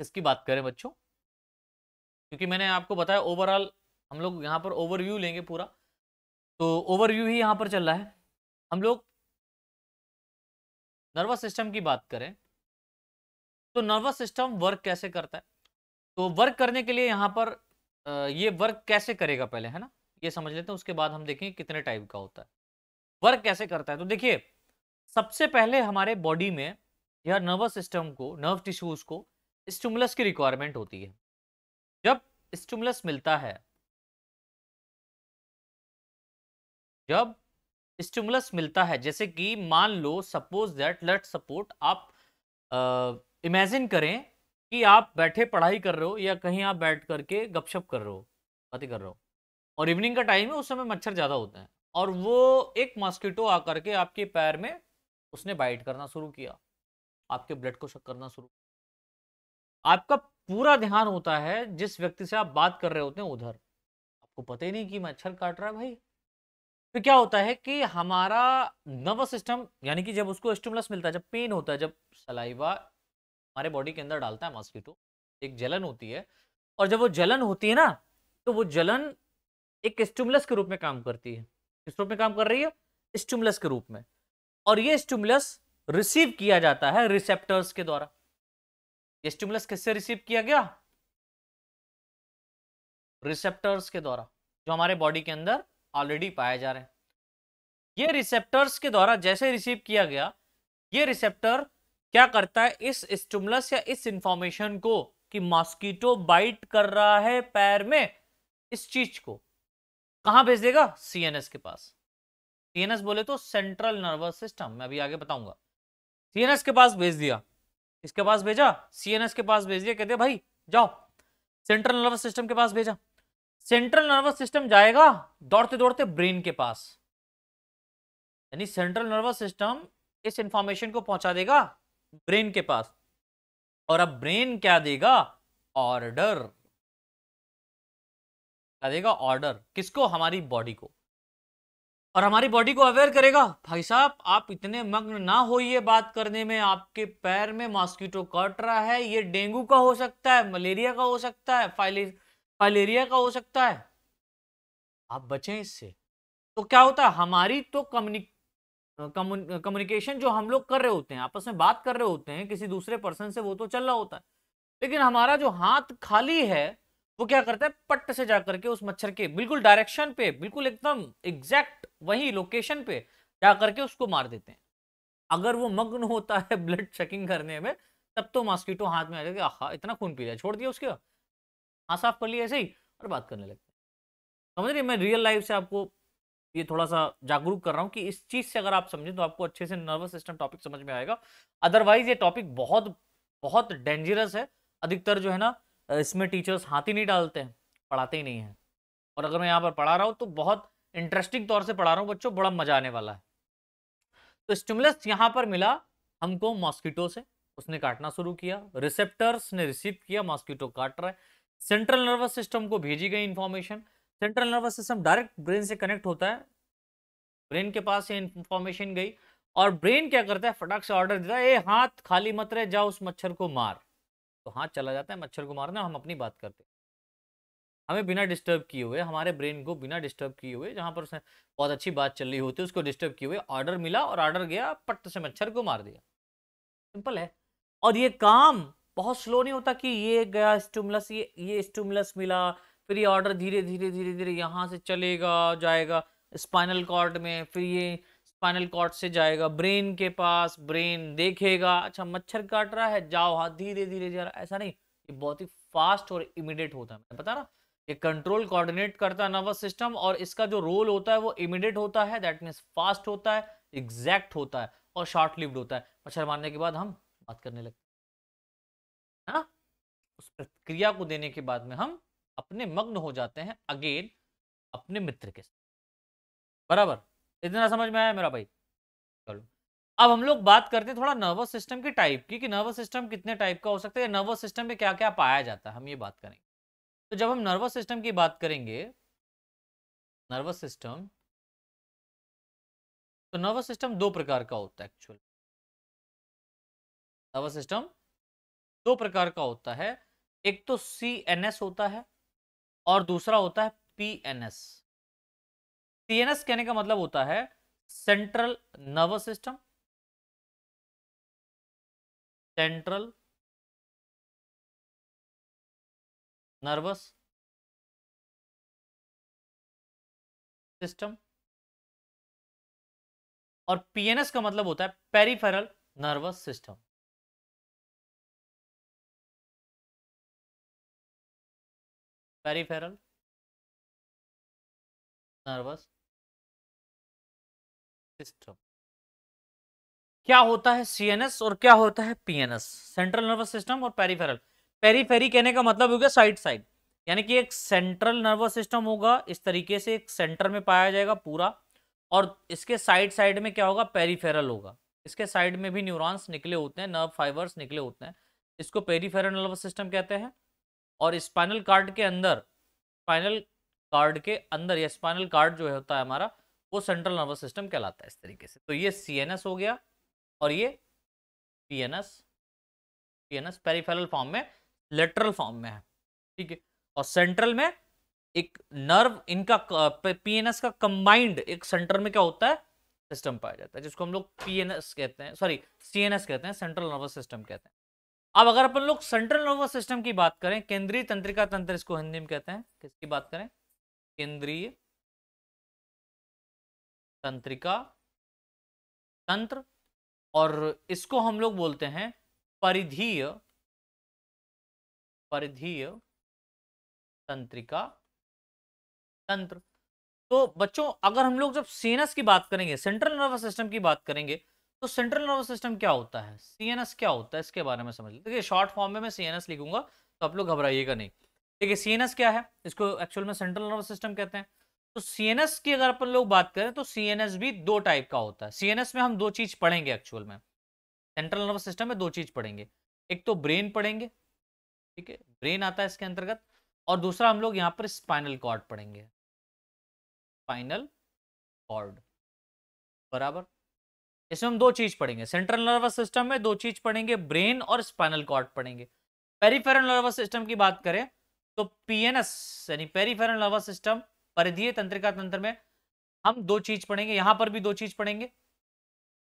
इसकी बात करें बच्चों क्योंकि मैंने आपको बताया ओवरऑल हम लोग यहाँ पर ओवरव्यू लेंगे पूरा तो ओवरव्यू ही यहाँ पर चल रहा है हम लोग नर्वस सिस्टम की बात करें तो नर्वस सिस्टम वर्क कैसे करता है तो वर्क करने के लिए यहाँ पर ये वर्क कैसे करेगा पहले है ना ये समझ लेते हैं उसके बाद हम देखेंगे कितने टाइप का होता है वर्क कैसे करता है तो देखिए सबसे पहले हमारे बॉडी में या नर्वस सिस्टम को नर्व टिश्यूज को स्टिमुलस की रिक्वायरमेंट होती है जब स्टिमुलस मिलता है जब स्टिमुलस मिलता है जैसे कि मान लो सपोज दैट लेट सपोर्ट आप इमेजिन करें कि आप बैठे पढ़ाई कर रहे हो या कहीं आप बैठ करके गपशप कर रहे हो बातें कर रहे हो और इवनिंग का टाइम है उस समय मच्छर ज़्यादा होते हैं और वो एक मॉस्किटो आकर के आपके पैर में उसने बाइट करना शुरू किया आपके ब्लड को शक करना शुरू आपका पूरा ध्यान होता है जिस व्यक्ति से आप बात कर रहे होते हैं उधर आपको पता ही नहीं कि मच्छर काट रहा है भाई तो क्या होता है कि हमारा नर्वस सिस्टम यानी कि जब उसको स्टिमुलस मिलता है जब पेन होता है जब सलाइवा हमारे बॉडी के अंदर डालता है मॉस्किटो एक जलन होती है और जब वो जलन होती है ना तो वो जलन एक स्टिमुलस के रूप में काम करती है किस रूप में काम कर रही है स्टिमुलस के रूप में और ये स्टिमुलस रिसीव किया जाता है रिसेप्टर्स के द्वारा ये स्टिमुलस किससे रिसीव किया गया रिसेप्टर्स के द्वारा जो हमारे बॉडी के अंदर ऑलरेडी पाए जा रहे हैं ये रिसेप्टर्स के द्वारा जैसे रिसीव किया गया ये रिसेप्टर क्या करता है इस स्टिमुलस या इस इंफॉर्मेशन को कि मॉस्किटो बाइट कर रहा है पैर में इस चीज को कहां भेज देगा सीएनएस के पास सीएनएस बोले तो सेंट्रल नर्वस सिस्टम मैं अभी आगे बताऊंगा सीएनएस के पास भेज दिया इसके पास भेजा सीएनएस के पास भेज दिया कहते भाई जाओ सेंट्रल नर्वस सिस्टम के पास भेजा सेंट्रल नर्वस सिस्टम जाएगा दौड़ते दौड़ते ब्रेन के पास यानी सेंट्रल नर्वस सिस्टम इस इंफॉर्मेशन को पहुंचा देगा ब्रेन के पास और अब ब्रेन क्या देगा ऑर्डर क्या देगा ऑर्डर किसको हमारी बॉडी को और हमारी बॉडी को अवेयर करेगा भाई साहब आप इतने मग्न ना होइए बात करने में आपके पैर में मॉस्किटो कट रहा है ये डेंगू का हो सकता है मलेरिया का हो सकता है फाइले फाइलेरिया का हो सकता है आप बचें इससे तो क्या होता है हमारी तो कम्युनिक कम्युनिकेशन जो हम लोग कर रहे होते हैं आपस में बात कर रहे होते हैं किसी दूसरे पर्सन से वो तो चल रहा होता है लेकिन हमारा जो हाथ खाली है वो क्या करता है पट्ट से जाकर के उस मच्छर के बिल्कुल डायरेक्शन पे बिल्कुल एकदम एग्जैक्ट वही लोकेशन पे जा करके उसको मार देते हैं अगर वो मग्न होता है ब्लड चेकिंग करने में तब तो मॉस्किटो हाथ में आ जाएगा आहा इतना खून पी लिया छोड़ दिया उसके हाँ साफ कर लिया ऐसे ही और बात करने लगते हैं समझ रही मैं रियल लाइफ से आपको ये थोड़ा सा जागरूक कर रहा हूँ कि इस चीज़ से अगर आप समझें तो आपको अच्छे से नर्वस सिस्टम टॉपिक समझ में आएगा अदरवाइज ये टॉपिक बहुत बहुत डेंजरस है अधिकतर जो है ना इसमें टीचर्स हाथ ही नहीं डालते हैं पढ़ाते ही नहीं हैं और अगर मैं यहाँ पर पढ़ा रहा हूँ तो बहुत इंटरेस्टिंग तौर से पढ़ा रहा हूँ बच्चों बड़ा मजा आने वाला है तो स्टिमुलस यहाँ पर मिला हमको मॉस्किटो से उसने काटना शुरू किया रिसेप्टर्स ने रिसीव किया मॉस्किटो काट रहा है सेंट्रल नर्वस सिस्टम को भेजी गई information central nervous system direct brain से कनेक्ट होता है ब्रेन के पास ये इंफॉर्मेशन गई और ब्रेन क्या करता है फटाक से ऑर्डर देता है ए हाथ खाली मत रहे जाओ उस मच्छर को मार तो हाथ चला जाता है मच्छर को मारने और हम अपनी बात करते हैं हमें बिना डिस्टर्ब किए हुए हमारे ब्रेन को बिना डिस्टर्ब किए हुए जहाँ पर उसने बहुत अच्छी बात चल रही होती है उसको डिस्टर्ब किए हुए ऑर्डर मिला और ऑर्डर गया पट्ट से मच्छर को मार दिया सिंपल है और ये काम बहुत स्लो नहीं होता कि ये गया स्टूमलस ये ये स्टूमलस मिला फिर ये ऑर्डर धीरे धीरे धीरे धीरे यहाँ से चलेगा जाएगा स्पाइनल कॉर्ड में फिर ये स्पाइनल कॉर्ड से जाएगा ब्रेन के पास ब्रेन देखेगा अच्छा मच्छर काट रहा है जाओ हाँ धीरे धीरे जा रहा ऐसा नहीं ये बहुत ही फास्ट और इमिडिएट होता है पता ना ये कंट्रोल कोऑर्डिनेट करता है नर्वस सिस्टम और इसका जो रोल होता है वो इमिडिएट होता है दैट मीन्स फास्ट होता है एग्जैक्ट होता है और शॉर्ट लिव्ड होता है मच्छर मारने के बाद हम बात करने लगते हैं ना उस प्रतिक्रिया को देने के बाद में हम अपने मग्न हो जाते हैं अगेन अपने मित्र के साथ बराबर इतना समझ में आया मेरा भाई चलो अब हम लोग बात करते हैं थोड़ा नर्वस सिस्टम के टाइप की कि नर्वस सिस्टम कितने टाइप का हो सकता है नर्वस सिस्टम में क्या क्या पाया जाता है हम ये बात करेंगे तो जब हम नर्वस सिस्टम की बात करेंगे नर्वस सिस्टम तो नर्वस सिस्टम दो प्रकार का होता है एक्चुअली नर्वस सिस्टम दो प्रकार का होता है एक तो सी एन एस होता है और दूसरा होता है पी एन एस सीएनएस कहने का मतलब होता है central nervous system central nervous system और पीएनएस का मतलब होता है peripheral nervous system peripheral nervous system क्या होता है सीएनएस और क्या होता है पीएनएस सेंट्रल नर्वस सिस्टम और पेरीफेरल पेरीफेरी कहने का मतलब हो गया साइड साइड यानी कि एक सेंट्रल नर्वस सिस्टम होगा इस तरीके से एक सेंटर में पाया जाएगा पूरा और इसके साइड साइड में क्या होगा पेरीफेरल होगा इसके साइड में भी न्यूरॉन्स निकले होते हैं नर्व फाइबर्स निकले होते हैं इसको पेरीफेरल नर्वस सिस्टम कहते हैं और स्पाइनल कार्ड के अंदर स्पाइनल कार्ड के अंदर या स्पाइनल कार्ड जो है होता है हमारा वो सेंट्रल नर्वस सिस्टम कहलाता है इस तरीके से तो ये सी हो गया और ये P N S P N S peripheral form में लेटरल फॉर्म में है ठीक है और सेंट्रल में एक नर्व इनका एस का कंबाइंड एक सेंटर में क्या होता है सिस्टम पाया जाता है जिसको हम लोग पीएनएस कहते हैं सॉरी सीएनएस कहते हैं सेंट्रल नर्वस सिस्टम कहते हैं अब अगर अपन लोग सेंट्रल नर्वस सिस्टम की बात करें केंद्रीय तंत्रिका तंत्र इसको हिंदी में कहते हैं किसकी बात करें केंद्रीय तंत्रिका तंत्र और इसको हम लोग बोलते हैं परिधीय परिधीय तंत्रिका तंत्र तो बच्चों अगर हम लोग जब सीएनएस की बात करेंगे सेंट्रल नर्वस सिस्टम की बात करेंगे तो सेंट्रल नर्वस सिस्टम क्या होता है सीएनएस क्या होता है इसके बारे में समझ लो देखिए शॉर्ट फॉर्म में मैं सीएनएस लिखूंगा तो आप लोग घबराइएगा नहीं देखिए सीएनएस क्या है इसको एक्चुअल में सेंट्रल नर्वस सिस्टम कहते हैं तो सीएनएस की अगर अपन लोग बात करें तो सीएनएस भी दो टाइप का होता है सीएनएस में हम दो चीज पढ़ेंगे एक्चुअल में सेंट्रल नर्वस सिस्टम में दो चीज पढ़ेंगे एक तो ब्रेन पढ़ेंगे ठीक है ब्रेन आता है इसके अंतर्गत और दूसरा हम लोग यहाँ पर स्पाइनल कॉर्ड पढ़ेंगे स्पाइनल कॉर्ड बराबर इसमें हम दो चीज पढ़ेंगे सेंट्रल नर्वस सिस्टम में दो चीज पढ़ेंगे ब्रेन और स्पाइनल कॉर्ड पढ़ेंगे पेरीफेरल नर्वस सिस्टम की बात करें तो पीएनएस यानी पेरीफेरल नर्वस सिस्टम परिधीय तंत्रिका तंत्र में हम दो चीज पढ़ेंगे यहां पर भी दो चीज पढ़ेंगे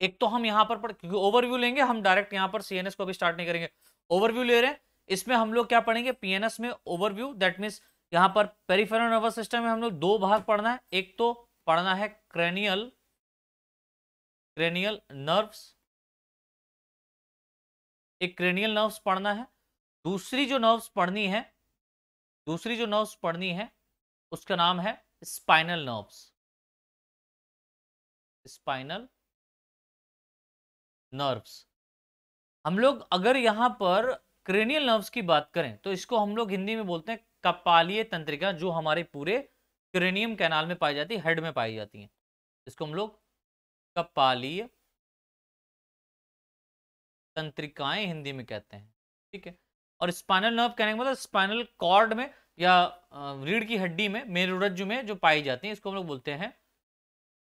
एक तो हम यहां पर पढ़ क्योंकि ओवरव्यू लेंगे हम डायरेक्ट यहां पर सीएनएस को अभी स्टार्ट नहीं करेंगे ओवरव्यू ले रहे हैं इसमें हम लोग क्या पढ़ेंगे पीएनएस में ओवरव्यू दैट मीन्स यहाँ पर पेरिफेरल नर्वस सिस्टम में हम लोग दो भाग पढ़ना है एक तो पढ़ना है क्रेनियल क्रेनियल नर्व्स एक क्रेनियल नर्व्स पढ़ना है दूसरी जो नर्व्स पढ़नी है दूसरी जो नर्व्स पढ़नी है उसका नाम है स्पाइनल नर्व्स स्पाइनल नर्व्स हम लोग अगर यहां पर क्रेनियल नर्व्स की बात करें तो इसको हम लोग हिंदी में बोलते हैं कपालीय तंत्रिका जो हमारे पूरे क्रेनियम कैनाल में पाई जाती है हेड में पाई जाती है इसको हम लोग कपालीय तंत्रिकाएं हिंदी में कहते हैं ठीक है और स्पाइनल नर्व कहने का मतलब स्पाइनल कॉर्ड में या रीढ़ की हड्डी में मेरुरज में जो पाई जाती है इसको हम लोग बोलते हैं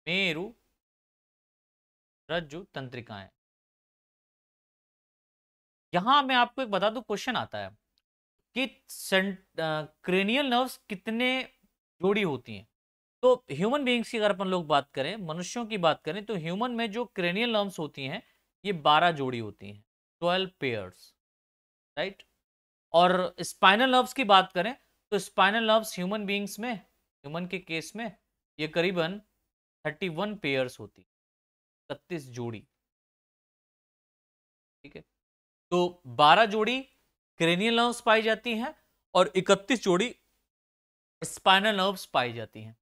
मेरु रज्जु तंत्रिकाएं यहां मैं आपको एक बता दूं क्वेश्चन आता है कि क्रेनियल नर्व्स कितने जोड़ी होती हैं तो ह्यूमन बींग्स की अगर अपन लोग बात करें मनुष्यों की बात करें तो ह्यूमन में जो क्रेनियल नर्व्स होती हैं ये बारह जोड़ी होती हैं ट्वेल्व पेयर्स राइट और स्पाइनल नर्व्स की बात करें तो स्पाइनल नर्व्स ह्यूमन बींग्स में ह्यूमन के केस में ये करीबन 31 पेयर्स होती इकतीस जोड़ी ठीक है तो 12 जोड़ी क्रेनियल नर्व्स पाई जाती हैं और 31 जोड़ी स्पाइनल नर्व्स पाई जाती हैं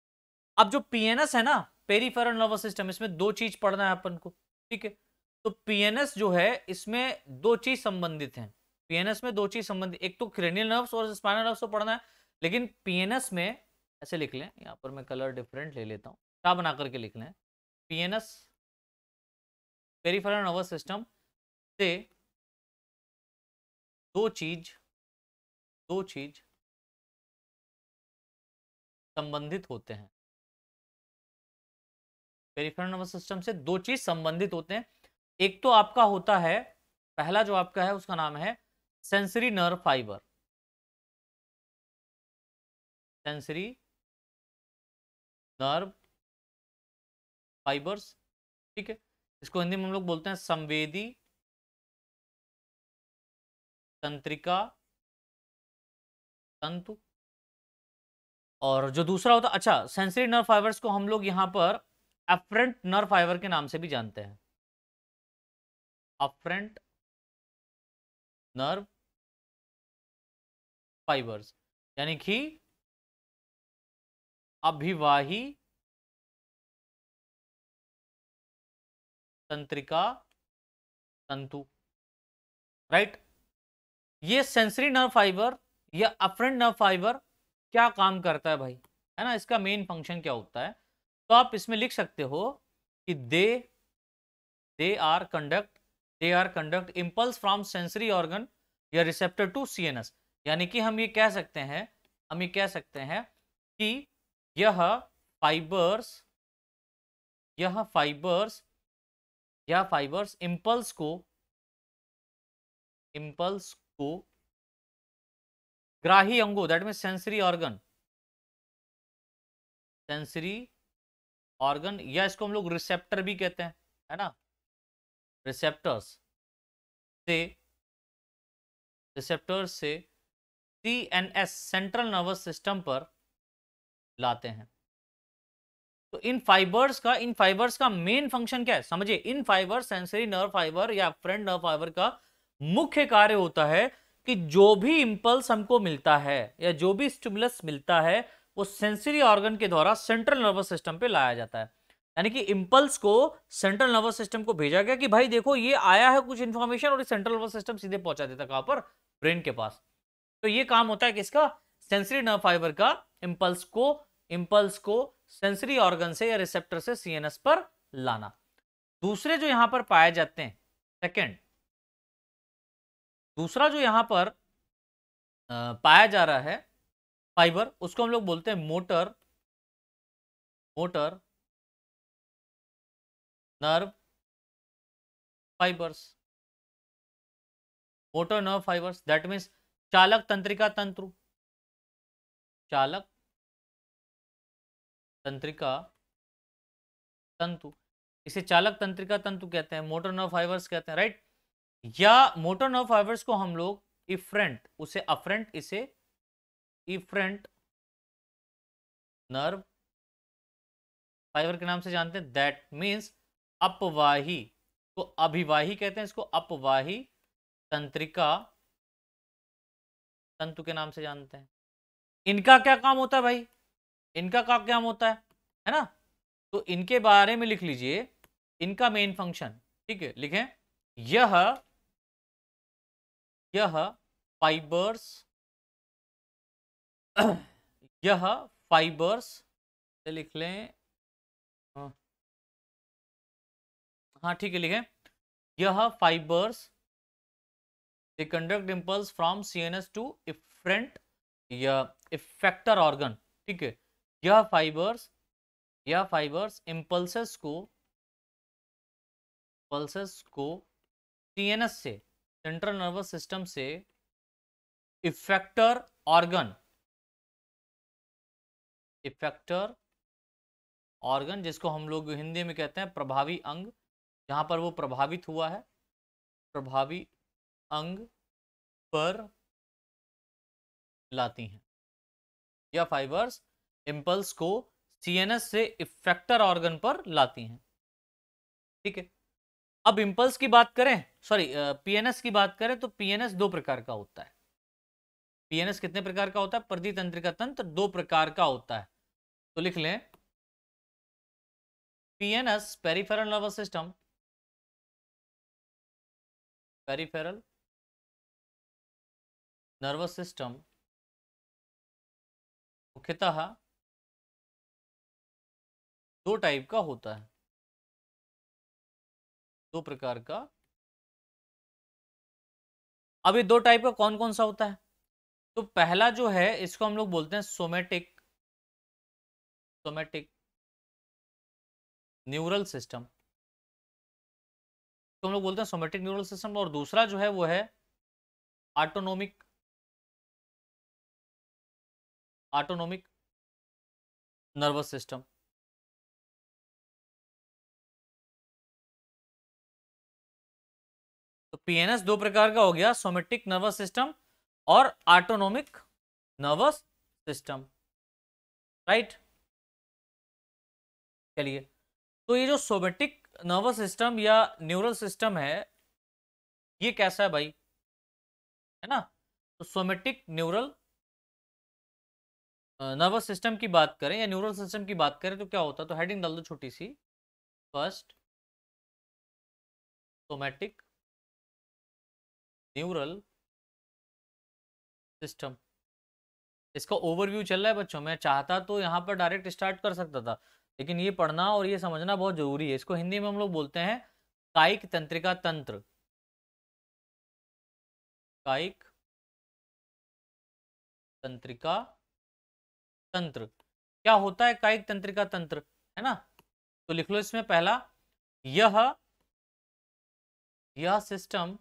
अब जो पीएनएस है ना पेरीफेरल नर्वस सिस्टम इसमें दो चीज पढ़ना है अपन को ठीक है तो पीएनएस जो है इसमें दो चीज संबंधित हैं पीएनएस में दो चीज संबंधित एक तो क्रेनियल नर्व्स और स्पाइनल नर्व्स तो पढ़ना है लेकिन पीएनएस में ऐसे लिख लें यहाँ पर मैं कलर डिफरेंट ले लेता हूँ क्या बना करके लिख लें पीएनएस पेरीफेरल नर्वस सिस्टम से दो चीज दो चीज संबंधित होते हैं पेरीफेरल नर्वस सिस्टम से दो चीज संबंधित होते हैं एक तो आपका होता है पहला जो आपका है उसका नाम है sensory nerve fibre sensory nerve fibres ठीक है इसको हिंदी में हम लोग बोलते हैं संवेदी तंत्रिका तंतु और जो दूसरा होता अच्छा सेंसरी नर्व फाइबर्स को हम लोग यहां पर अफ्रंट नर्व फाइबर के नाम से भी जानते हैं अफ्रंट नर्व फाइबर्स यानी कि अभिवाही तंत्रिका तंतु राइट ये सेंसरी नर्व फाइबर या अफ्रेंट नर्व फाइबर क्या काम करता है भाई है ना इसका मेन फंक्शन क्या होता है तो आप इसमें लिख सकते हो कि they they are conduct they are conduct impulse from sensory organ या रिसेप्टर टू सीएनएस यानी कि हम ये कह सकते हैं हम ये कह सकते हैं कि यह फाइबर्स यह फाइबर्स यह फाइबर्स इम्पल्स को इम्पल्स को ग्राही अंगो that mean sensory organ sensory organ या इसको हम लोग रिसेप्टर भी कहते हैं है ना रिसेप्टर्स से रिसेप्टर्स से C N S central nervous system पर लाते हैं तो इन फाइबर्स का इन फाइबर्स का मेन फंक्शन क्या है समझिए इन फाइबर सेंसरी नर्व फाइबर या फ्रंट नर्व फाइबर का मुख्य कार्य होता है कि जो भी इम्पल्स हमको मिलता है या जो भी स्टिमुलस मिलता है वो सेंसरी ऑर्गन के द्वारा सेंट्रल नर्वस सिस्टम पे लाया जाता है यानी कि इंपल्स को सेंट्रल नर्वस सिस्टम को भेजा गया कि भाई देखो ये आया है कुछ इन्फॉर्मेशन और सेंट्रल नर्वस सिस्टम सीधे पहुंचा देता कहां पर ब्रेन के पास तो ये काम होता है किसका सेंसरी नर्व फाइबर का इम्पल्स को इम्पल्स को सेंसरी ऑर्गन से या रिसेप्टर से सीएनएस पर लाना दूसरे जो यहां पर पाए जाते हैं सेकंड दूसरा जो यहां पर पाया जा रहा है फाइबर उसको हम लोग बोलते हैं motor motor nerve fibres motor nerve fibres that means चालक तंत्रिका तंत्र चालक तंत्रिका तंतु इसे चालक तंत्रिका तंतु कहते हैं मोटर नर्व फाइबर्स कहते हैं राइट या मोटर नर्व फाइबर्स को हम लोग इफ्रेंट उसे अफ्रेंट इसे इफ्रेंट नर्व फाइबर के नाम से जानते हैं दैट मीन्स अपवाही तो अभिवाही कहते हैं इसको अपवाही तंत्रिका तंतु के नाम से जानते हैं इनका क्या काम होता है भाई इनका क्या होता है है ना तो इनके बारे में लिख लीजिए इनका मेन फंक्शन ठीक है लिखें यह यह फाइबर्स यह फाइबर्स लिख लें हाँ।, हाँ ठीक है लिखें यह fibres they conduct impulse from CNS to efferent या effector organ ठीक है यह फाइबर्स यह फाइबर्स इम्पल्सेस को पल्सेस को सीएनएस से सेंट्रल नर्वस सिस्टम से इफेक्टर ऑर्गन इफेक्टर ऑर्गन जिसको हम लोग हिंदी में कहते हैं प्रभावी अंग जहां पर वो प्रभावित हुआ है प्रभावी अंग पर लाती हैं या फाइबर्स इम्पल्स को सीएनएस से इफेक्टर ऑर्गन पर लाती हैं ठीक है अब इम्पल्स की बात करें सॉरी पीएनएस की बात करें तो पीएनएस दो प्रकार का होता है पीएनएस कितने प्रकार का होता है प्रति तंत्रिका तंत्र दो प्रकार का होता है तो लिख लें PNS peripheral nervous system peripheral nervous system मुख्यतः दो टाइप का होता है दो प्रकार का अब ये दो टाइप का कौन कौन सा होता है तो पहला जो है इसको हम लोग बोलते हैं सोमेटिक सोमेटिक न्यूरल सिस्टम तो हम लोग बोलते हैं सोमेटिक न्यूरल सिस्टम और दूसरा जो है वो है ऑटोनोमिक ऑटोनोमिक नर्वस सिस्टम तो पीएनएस दो प्रकार का हो गया सोमेटिक नर्वस सिस्टम और ऑटोनोमिक नर्वस सिस्टम राइट चलिए तो ये जो सोमेटिक नर्वस सिस्टम या न्यूरल सिस्टम है ये कैसा है भाई है ना तो सोमेटिक न्यूरल नर्वस सिस्टम की बात करें या न्यूरल सिस्टम की बात करें तो क्या होता है तो हेडिंग डाल दो छोटी सी फर्स्ट सोमैटिक न्यूरल सिस्टम इसका ओवरव्यू चल रहा है बच्चों मैं चाहता तो यहाँ पर डायरेक्ट स्टार्ट कर सकता था लेकिन ये पढ़ना और ये समझना बहुत जरूरी है इसको हिंदी में हम लोग बोलते हैं कायिक तंत्रिका तंत्र कायिक तंत्रिका तंत्र क्या होता है कायिक तंत्रिका तंत्र है ना तो लिख लो इसमें पहला यह यह सिस्टम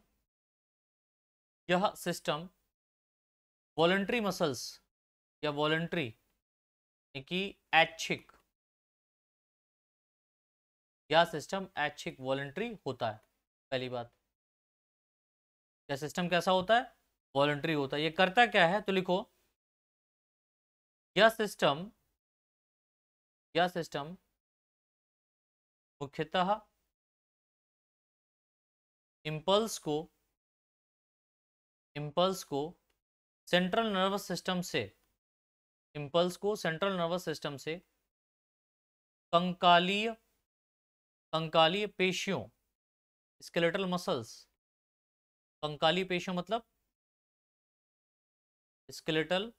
यह सिस्टम वॉलेंट्री मसल्स या वॉलेंट्री कि ऐच्छिक यह सिस्टम ऐच्छिक वॉलेंट्री होता है पहली बात यह सिस्टम कैसा होता है वॉलेंट्री होता है ये करता क्या है तो लिखो यह सिस्टम यह सिस्टम मुख्यतः इम्पल्स को इम्पल्स को सेंट्रल नर्वस सिस्टम से इम्पल्स को सेंट्रल नर्वस सिस्टम से कंकालीय कंकालीय पेशियों स्केलेटल मसल्स कंकाली पेशियों मतलब स्केलेटल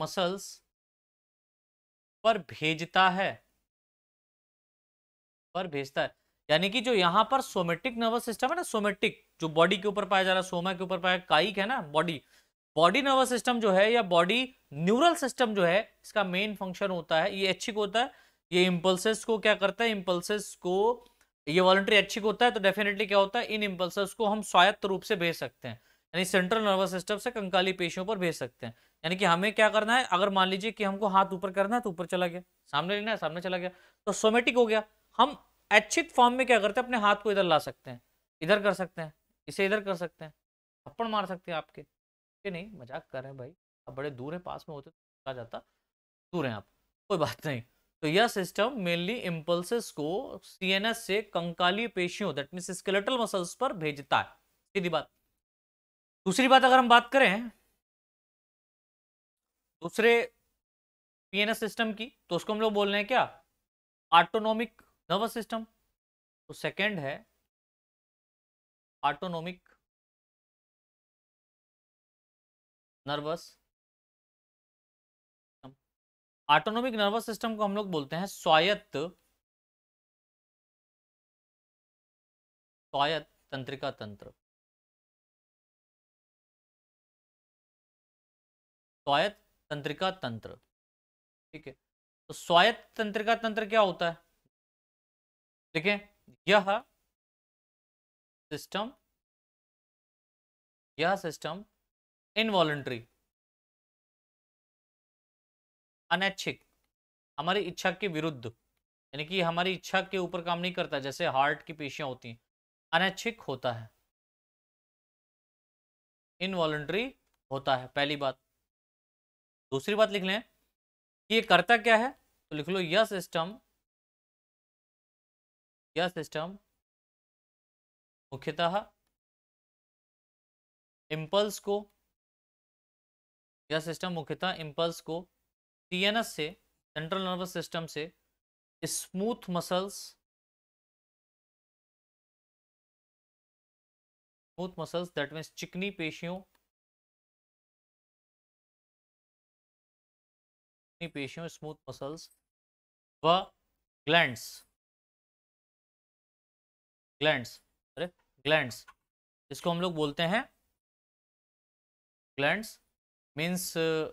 मसल्स पर भेजता है पर भेजता है यानी कि जो यहां पर सोमेटिक नर्वस सिस्टम है ना सोमेटिक जो बॉडी के ऊपर पाया जा रहा है सोमा के ऊपर पाया काइक है ना बॉडी बॉडी नर्वस सिस्टम जो है या बॉडी न्यूरल सिस्टम जो है इसका मेन फंक्शन होता है ये अच्छी होता है ये इम्पल्सेस को क्या करता है इम्पल्सेस को ये वॉलंटरी अच्छी होता है तो डेफिनेटली क्या होता है इन इम्पल्सेस को हम स्वायत्त रूप से भेज सकते हैं यानी सेंट्रल नर्वस सिस्टम से कंकाली पेशियों पर भेज सकते हैं यानी कि हमें क्या करना है अगर मान लीजिए कि हमको हाथ ऊपर करना है तो ऊपर चला गया सामने लेना है सामने चला गया तो सोमेटिक हो गया हम ऐच्छिक फॉर्म में क्या करते हैं अपने हाथ को इधर ला सकते हैं इधर कर सकते हैं इसे इधर कर सकते हैं थप्पड़ मार सकते हैं आपके ये नहीं मजाक कर रहे हैं भाई आप बड़े दूर हैं पास में होते तो जाता दूर हैं आप कोई बात नहीं तो यह सिस्टम मेनली इम्पल्स को एस से कंकाली पेशियों दैट मीन्स स्केलेटल मसल्स पर भेजता है सीधी बात दूसरी बात अगर हम बात करें दूसरे पीएनएस सिस्टम की तो उसको हम लोग बोल रहे हैं क्या ऑटोनोमिक नर्वस सिस्टम तो सेकंड है autonomic nervous autonomic nervous system को हम लोग बोलते हैं स्वायत्त स्वायत्त तंत्रिका तंत्र स्वायत्त तंत्रिका तंत्र ठीक है तो स्वायत्त तंत्रिका तंत्र क्या होता है देखें यह सिस्टम यह सिस्टम इनवॉलेंट्री अनैच्छिक हमारी इच्छा के विरुद्ध यानी कि हमारी इच्छा के ऊपर काम नहीं करता जैसे हार्ट की पेशियां होती हैं अनैच्छिक होता है इनवॉलेंट्री होता है पहली बात दूसरी बात लिख लें कि ये करता क्या है तो लिख लो यह सिस्टम यह सिस्टम मुख्यतः इम्पल्स को यह सिस्टम मुख्यतः इम्पल्स को सीएनएस से सेंट्रल नर्वस सिस्टम से smooth muscles smooth muscles that means चिकनी पेशियों अपनी पेशियों स्मूथ मसल्स व ग्लैंड्स ग्लैंड्स अरे ग्लैंड्स इसको हम लोग बोलते हैं ग्लैंड्स मीन्स uh,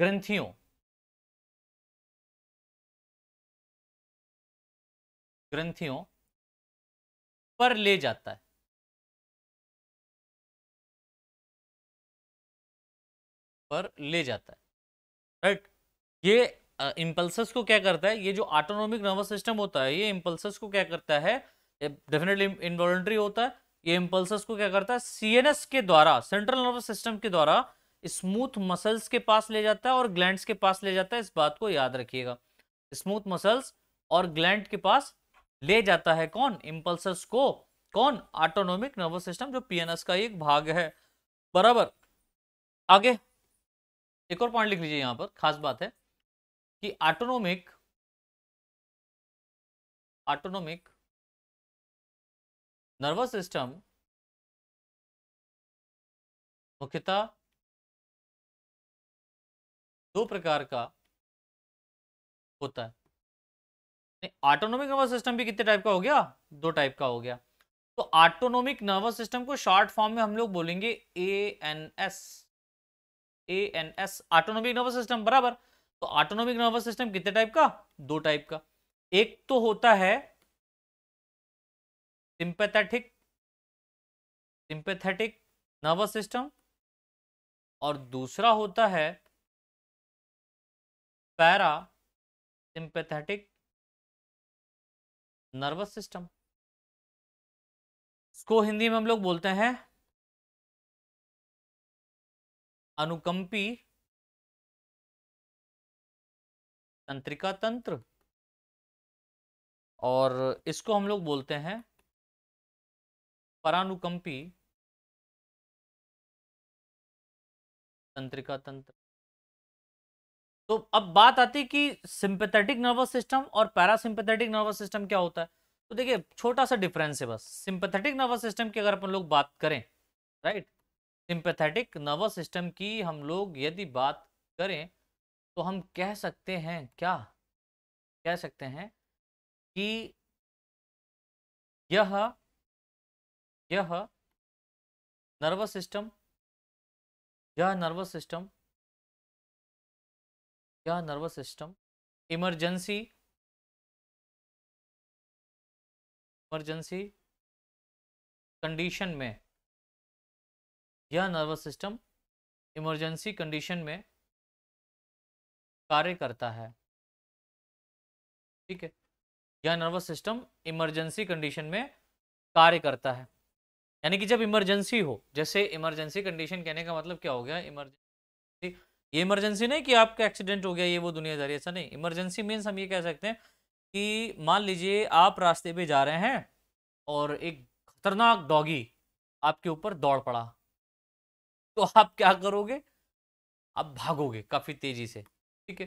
ग्रंथियों ग्रंथियों पर ले जाता है पर ले जाता है राइट ये इम्पल्सस को क्या करता है ये जो ऑटोनोमिक नर्वस सिस्टम होता है ये इम्पल्स को क्या करता है डेफिनेटली इनवॉल्ट्री होता है ये इम्पल्स को क्या करता है सीएनएस के द्वारा सेंट्रल नर्वस सिस्टम के द्वारा स्मूथ मसल्स के पास ले जाता है और ग्लैंड के पास ले जाता है इस बात को याद रखिएगा स्मूथ मसल्स और ग्लैंड के पास ले जाता है कौन इम्पल्स को कौन ऑटोनोमिक नर्वस सिस्टम जो पीएनएस का एक भाग है बराबर आगे एक और पॉइंट लिख लीजिए यहां पर खास बात है कि ऑटोनोमिक ऑटोनोमिक नर्वस सिस्टम मुख्यतः दो प्रकार का होता है ऑटोनोमिक नर्वस सिस्टम भी कितने टाइप का हो गया दो टाइप का हो गया तो ऑटोनोमिक नर्वस सिस्टम को शॉर्ट फॉर्म में हम लोग बोलेंगे A N S A N S autonomic nervous system बराबर तो ऑटोनोमिक नर्वस सिस्टम कितने टाइप का दो टाइप का एक तो होता है सिंपैथेटिक सिंपैथेटिक नर्वस सिस्टम और दूसरा होता है पैरा सिंपैथेटिक नर्वस सिस्टम इसको हिंदी में हम लोग बोलते हैं अनुकंपी तंत्रिका तंत्र और इसको हम लोग बोलते हैं परानुकंपी तंत्रिका तंत्र तो अब बात आती है कि सिंपैथेटिक नर्वस सिस्टम और पैरासिंपैथेटिक नर्वस सिस्टम क्या होता है तो देखिए छोटा सा डिफरेंस है बस सिंपैथेटिक नर्वस सिस्टम की अगर अपन लोग बात करें राइट सिंपैथेटिक नर्वस सिस्टम की हम लोग यदि बात करें तो हम कह सकते हैं क्या कह सकते हैं कि यह यह नर्वस सिस्टम यह नर्वस सिस्टम यह nervous system emergency emergency condition में यह नर्वस सिस्टम इमरजेंसी कंडीशन में कार्य करता है ठीक है यह नर्वस सिस्टम इमरजेंसी कंडीशन में कार्य करता है यानी कि जब इमरजेंसी हो जैसे इमरजेंसी कंडीशन कहने का मतलब क्या हो गया इमरजेंसी ये इमरजेंसी नहीं कि आपका एक्सीडेंट हो गया ये वो दुनियादारी ऐसा नहीं इमरजेंसी मीन्स हम ये कह सकते हैं कि मान लीजिए आप रास्ते पे जा रहे हैं और एक खतरनाक डॉगी आपके ऊपर दौड़ पड़ा तो आप क्या करोगे आप भागोगे काफी तेजी से ठीक है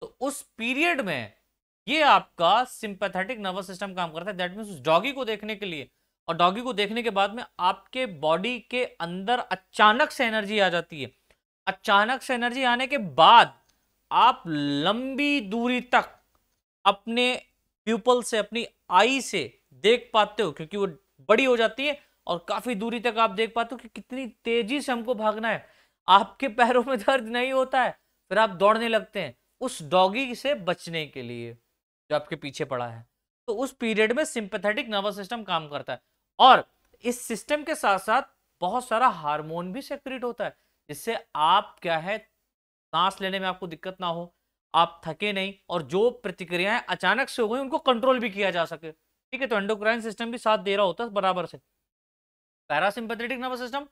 तो उस पीरियड में ये आपका सिंपैथेटिक नर्वस सिस्टम काम करता है दैट मीन्स उस डॉगी को देखने के लिए और डॉगी को देखने के बाद में आपके बॉडी के अंदर अचानक से एनर्जी आ जाती है अचानक से एनर्जी आने के बाद आप लंबी दूरी तक अपने प्यूपल से अपनी आई से देख पाते हो क्योंकि वो बड़ी हो जाती है और काफ़ी दूरी तक आप देख पाते हो कि कितनी तेज़ी से हमको भागना है आपके पैरों में दर्द नहीं होता है फिर आप दौड़ने लगते हैं उस डॉगी से बचने के लिए जो आपके पीछे पड़ा है तो उस पीरियड में सिंपथेटिक नर्वस सिस्टम काम करता है और इस सिस्टम के साथ साथ बहुत सारा हार्मोन भी सेक्रेट होता है जिससे आप क्या है सांस लेने में आपको दिक्कत ना हो आप थके नहीं और जो प्रतिक्रियाएं अचानक से हो गई उनको कंट्रोल भी किया जा सके ठीक है तो एंडोक्राइन सिस्टम भी साथ दे रहा होता है बराबर से पैरासिंपेटिक नर्वस सिस्टम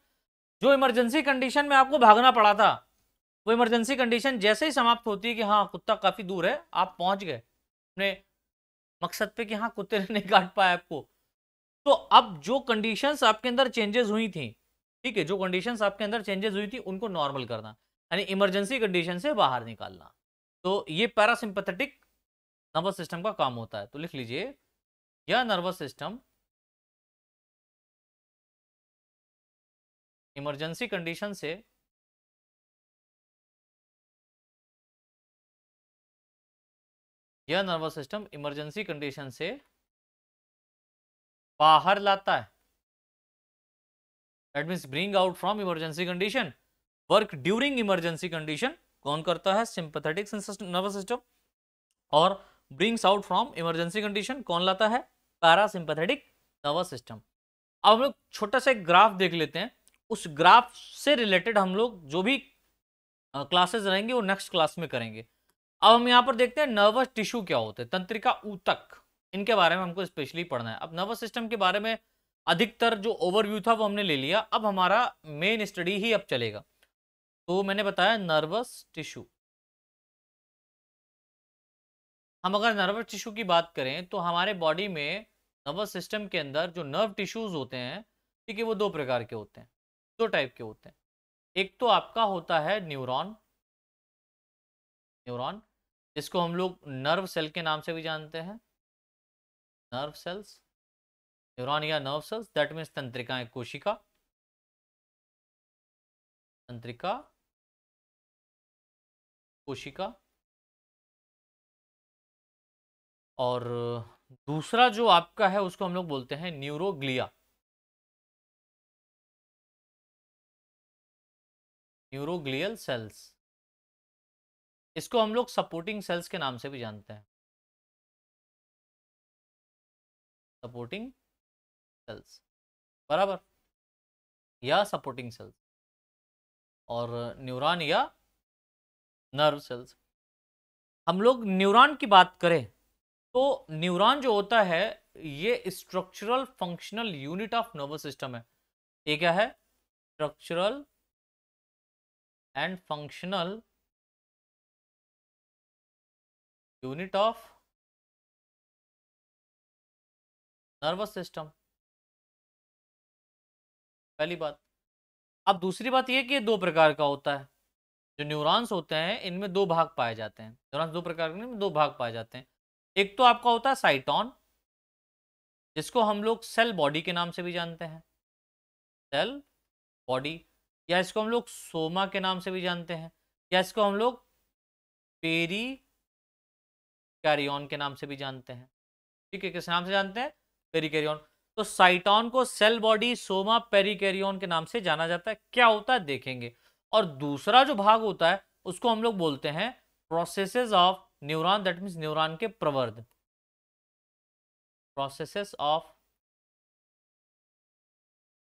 जो इमरजेंसी कंडीशन में आपको भागना पड़ा था वो इमरजेंसी कंडीशन जैसे ही समाप्त होती है कि हाँ कुत्ता काफ़ी दूर है आप पहुंच गए अपने मकसद पे कि हाँ कुत्ते ने नहीं काट पाया आपको तो अब जो कंडीशंस आपके अंदर चेंजेस हुई थी ठीक है जो कंडीशंस आपके अंदर चेंजेस हुई थी उनको नॉर्मल करना यानी इमरजेंसी कंडीशन से बाहर निकालना तो ये पैरासिम्पथेटिक नर्वस सिस्टम का काम होता है तो लिख लीजिए यह नर्वस सिस्टम इमरजेंसी कंडीशन से यह नर्वस सिस्टम इमरजेंसी कंडीशन से बाहर लाता है that means bring out from emergency condition work during emergency condition कौन करता है सिंपथेटिक नर्वस सिस्टम और brings out from emergency condition कौन लाता है पैरासिंपथेटिक नर्वस सिस्टम अब हम लोग छोटा सा एक ग्राफ देख लेते हैं उस ग्राफ से रिलेटेड हम लोग जो भी क्लासेस रहेंगे वो नेक्स्ट क्लास में करेंगे अब हम यहाँ पर देखते हैं नर्वस टिश्यू क्या होते हैं तंत्रिका ऊतक इनके बारे में हमको स्पेशली पढ़ना है अब नर्वस सिस्टम के बारे में अधिकतर जो ओवरव्यू था वो हमने ले लिया अब हमारा मेन स्टडी ही अब चलेगा तो मैंने बताया नर्वस टिश्यू हम अगर नर्वस टिश्यू की बात करें तो हमारे बॉडी में नर्वस सिस्टम के अंदर जो नर्व टिश्यूज होते हैं ठीक है वो दो प्रकार के होते हैं दो टाइप के होते हैं एक तो आपका होता है न्यूरॉन न्यूरॉन जिसको हम लोग नर्व सेल के नाम से भी जानते हैं नर्व सेल्स न्यूरॉन या नर्व सेल्स दैट मीन्स तंत्रिकाएं कोशिका तंत्रिका कोशिका और दूसरा जो आपका है उसको हम लोग बोलते हैं न्यूरोग्लिया न्यूरोग्लियल सेल्स इसको हम लोग सपोर्टिंग सेल्स के नाम से भी जानते हैं सपोर्टिंग सेल्स बराबर या सपोर्टिंग सेल्स और न्यूरॉन या नर्व सेल्स हम लोग न्यूरॉन की बात करें तो न्यूरॉन जो होता है ये structural functional unit of nervous system है ये क्या है structural and functional unit of nervous system पहली बात अब दूसरी बात यह कि ये दो प्रकार का होता है जो न्यूरॉन्स होते हैं इनमें दो भाग पाए जाते हैं न्यूरॉन्स दो प्रकार के दो भाग पाए जाते हैं एक तो आपका होता है साइटॉन जिसको हम लोग सेल बॉडी के नाम से भी जानते हैं सेल बॉडी या इसको हम लोग सोमा के नाम से भी जानते हैं या इसको हम लोग पेरी कैरियन के नाम से भी जानते हैं ठीक है किस नाम से जानते हैं पेरिकेरियन तो साइटॉन को सेल बॉडी सोमा पेरिकेरियन के नाम से जाना जाता है क्या होता है देखेंगे और दूसरा जो भाग होता है उसको हम लोग बोलते हैं processes of neuron that means neuron के प्रवर्धन प्रोसेसेस ऑफ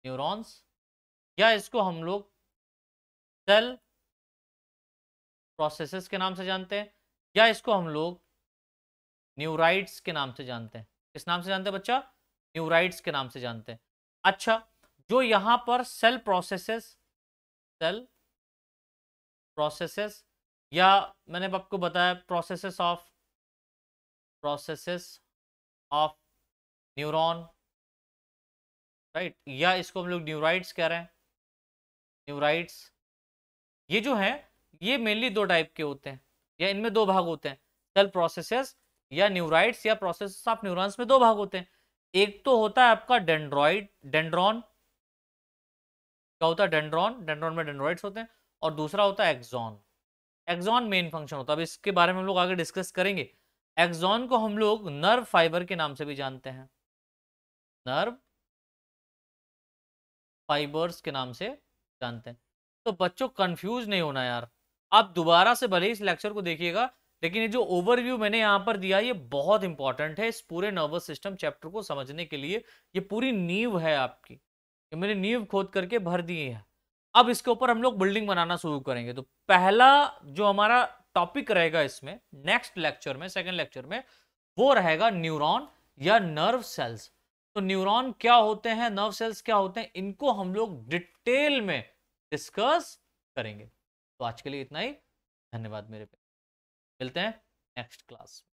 न्यूरॉन्स या इसको हम लोग सेल प्रोसेसेस के नाम से जानते हैं या इसको हम लोग न्यूराइट्स के नाम से जानते हैं किस नाम से जानते हैं बच्चा न्यूराइट्स के नाम से जानते हैं अच्छा जो यहां पर सेल प्रोसेसेस सेल प्रोसेसेस या मैंने आपको बताया processes of processes of neuron right या इसको हम लोग न्यूराइट्स कह रहे हैं न्यूराइट्स ये जो है ये मेनली दो टाइप के होते हैं या इनमें दो भाग होते हैं सेल प्रोसेसेस या न्यूराइट्स या प्रोसेसेस ऑफ न्यूरॉन्स में दो भाग होते हैं एक तो होता है आपका डेंड्रॉइड डेंड्रॉन क्या होता है डेंड्रॉन डेंड्रॉन में डेंड्रॉइड्स होते हैं और दूसरा होता है एक्जॉन एक्जॉन मेन फंक्शन होता है अब इसके बारे में हम लोग आगे डिस्कस करेंगे एक्जॉन को हम लोग नर्व फाइबर के नाम से भी जानते हैं नर्व फाइबर्स के नाम से जानते हैं तो बच्चों कंफ्यूज नहीं होना यार आप दोबारा से भले इस लेक्चर को देखिएगा लेकिन ये जो ओवरव्यू मैंने यहाँ पर दिया ये बहुत इंपॉर्टेंट है इस पूरे नर्वस सिस्टम चैप्टर को समझने के लिए ये पूरी नींव है आपकी ये मैंने नींव खोद करके भर दी है अब इसके ऊपर हम लोग बिल्डिंग बनाना शुरू करेंगे तो पहला जो हमारा टॉपिक रहेगा इसमें नेक्स्ट लेक्चर में सेकेंड लेक्चर में वो रहेगा न्यूरोन या नर्व सेल्स तो न्यूरॉन क्या होते हैं नर्व सेल्स क्या होते हैं इनको हम लोग डिटेल में डिस्कस करेंगे तो आज के लिए इतना ही धन्यवाद मेरे पे मिलते हैं नेक्स्ट क्लास में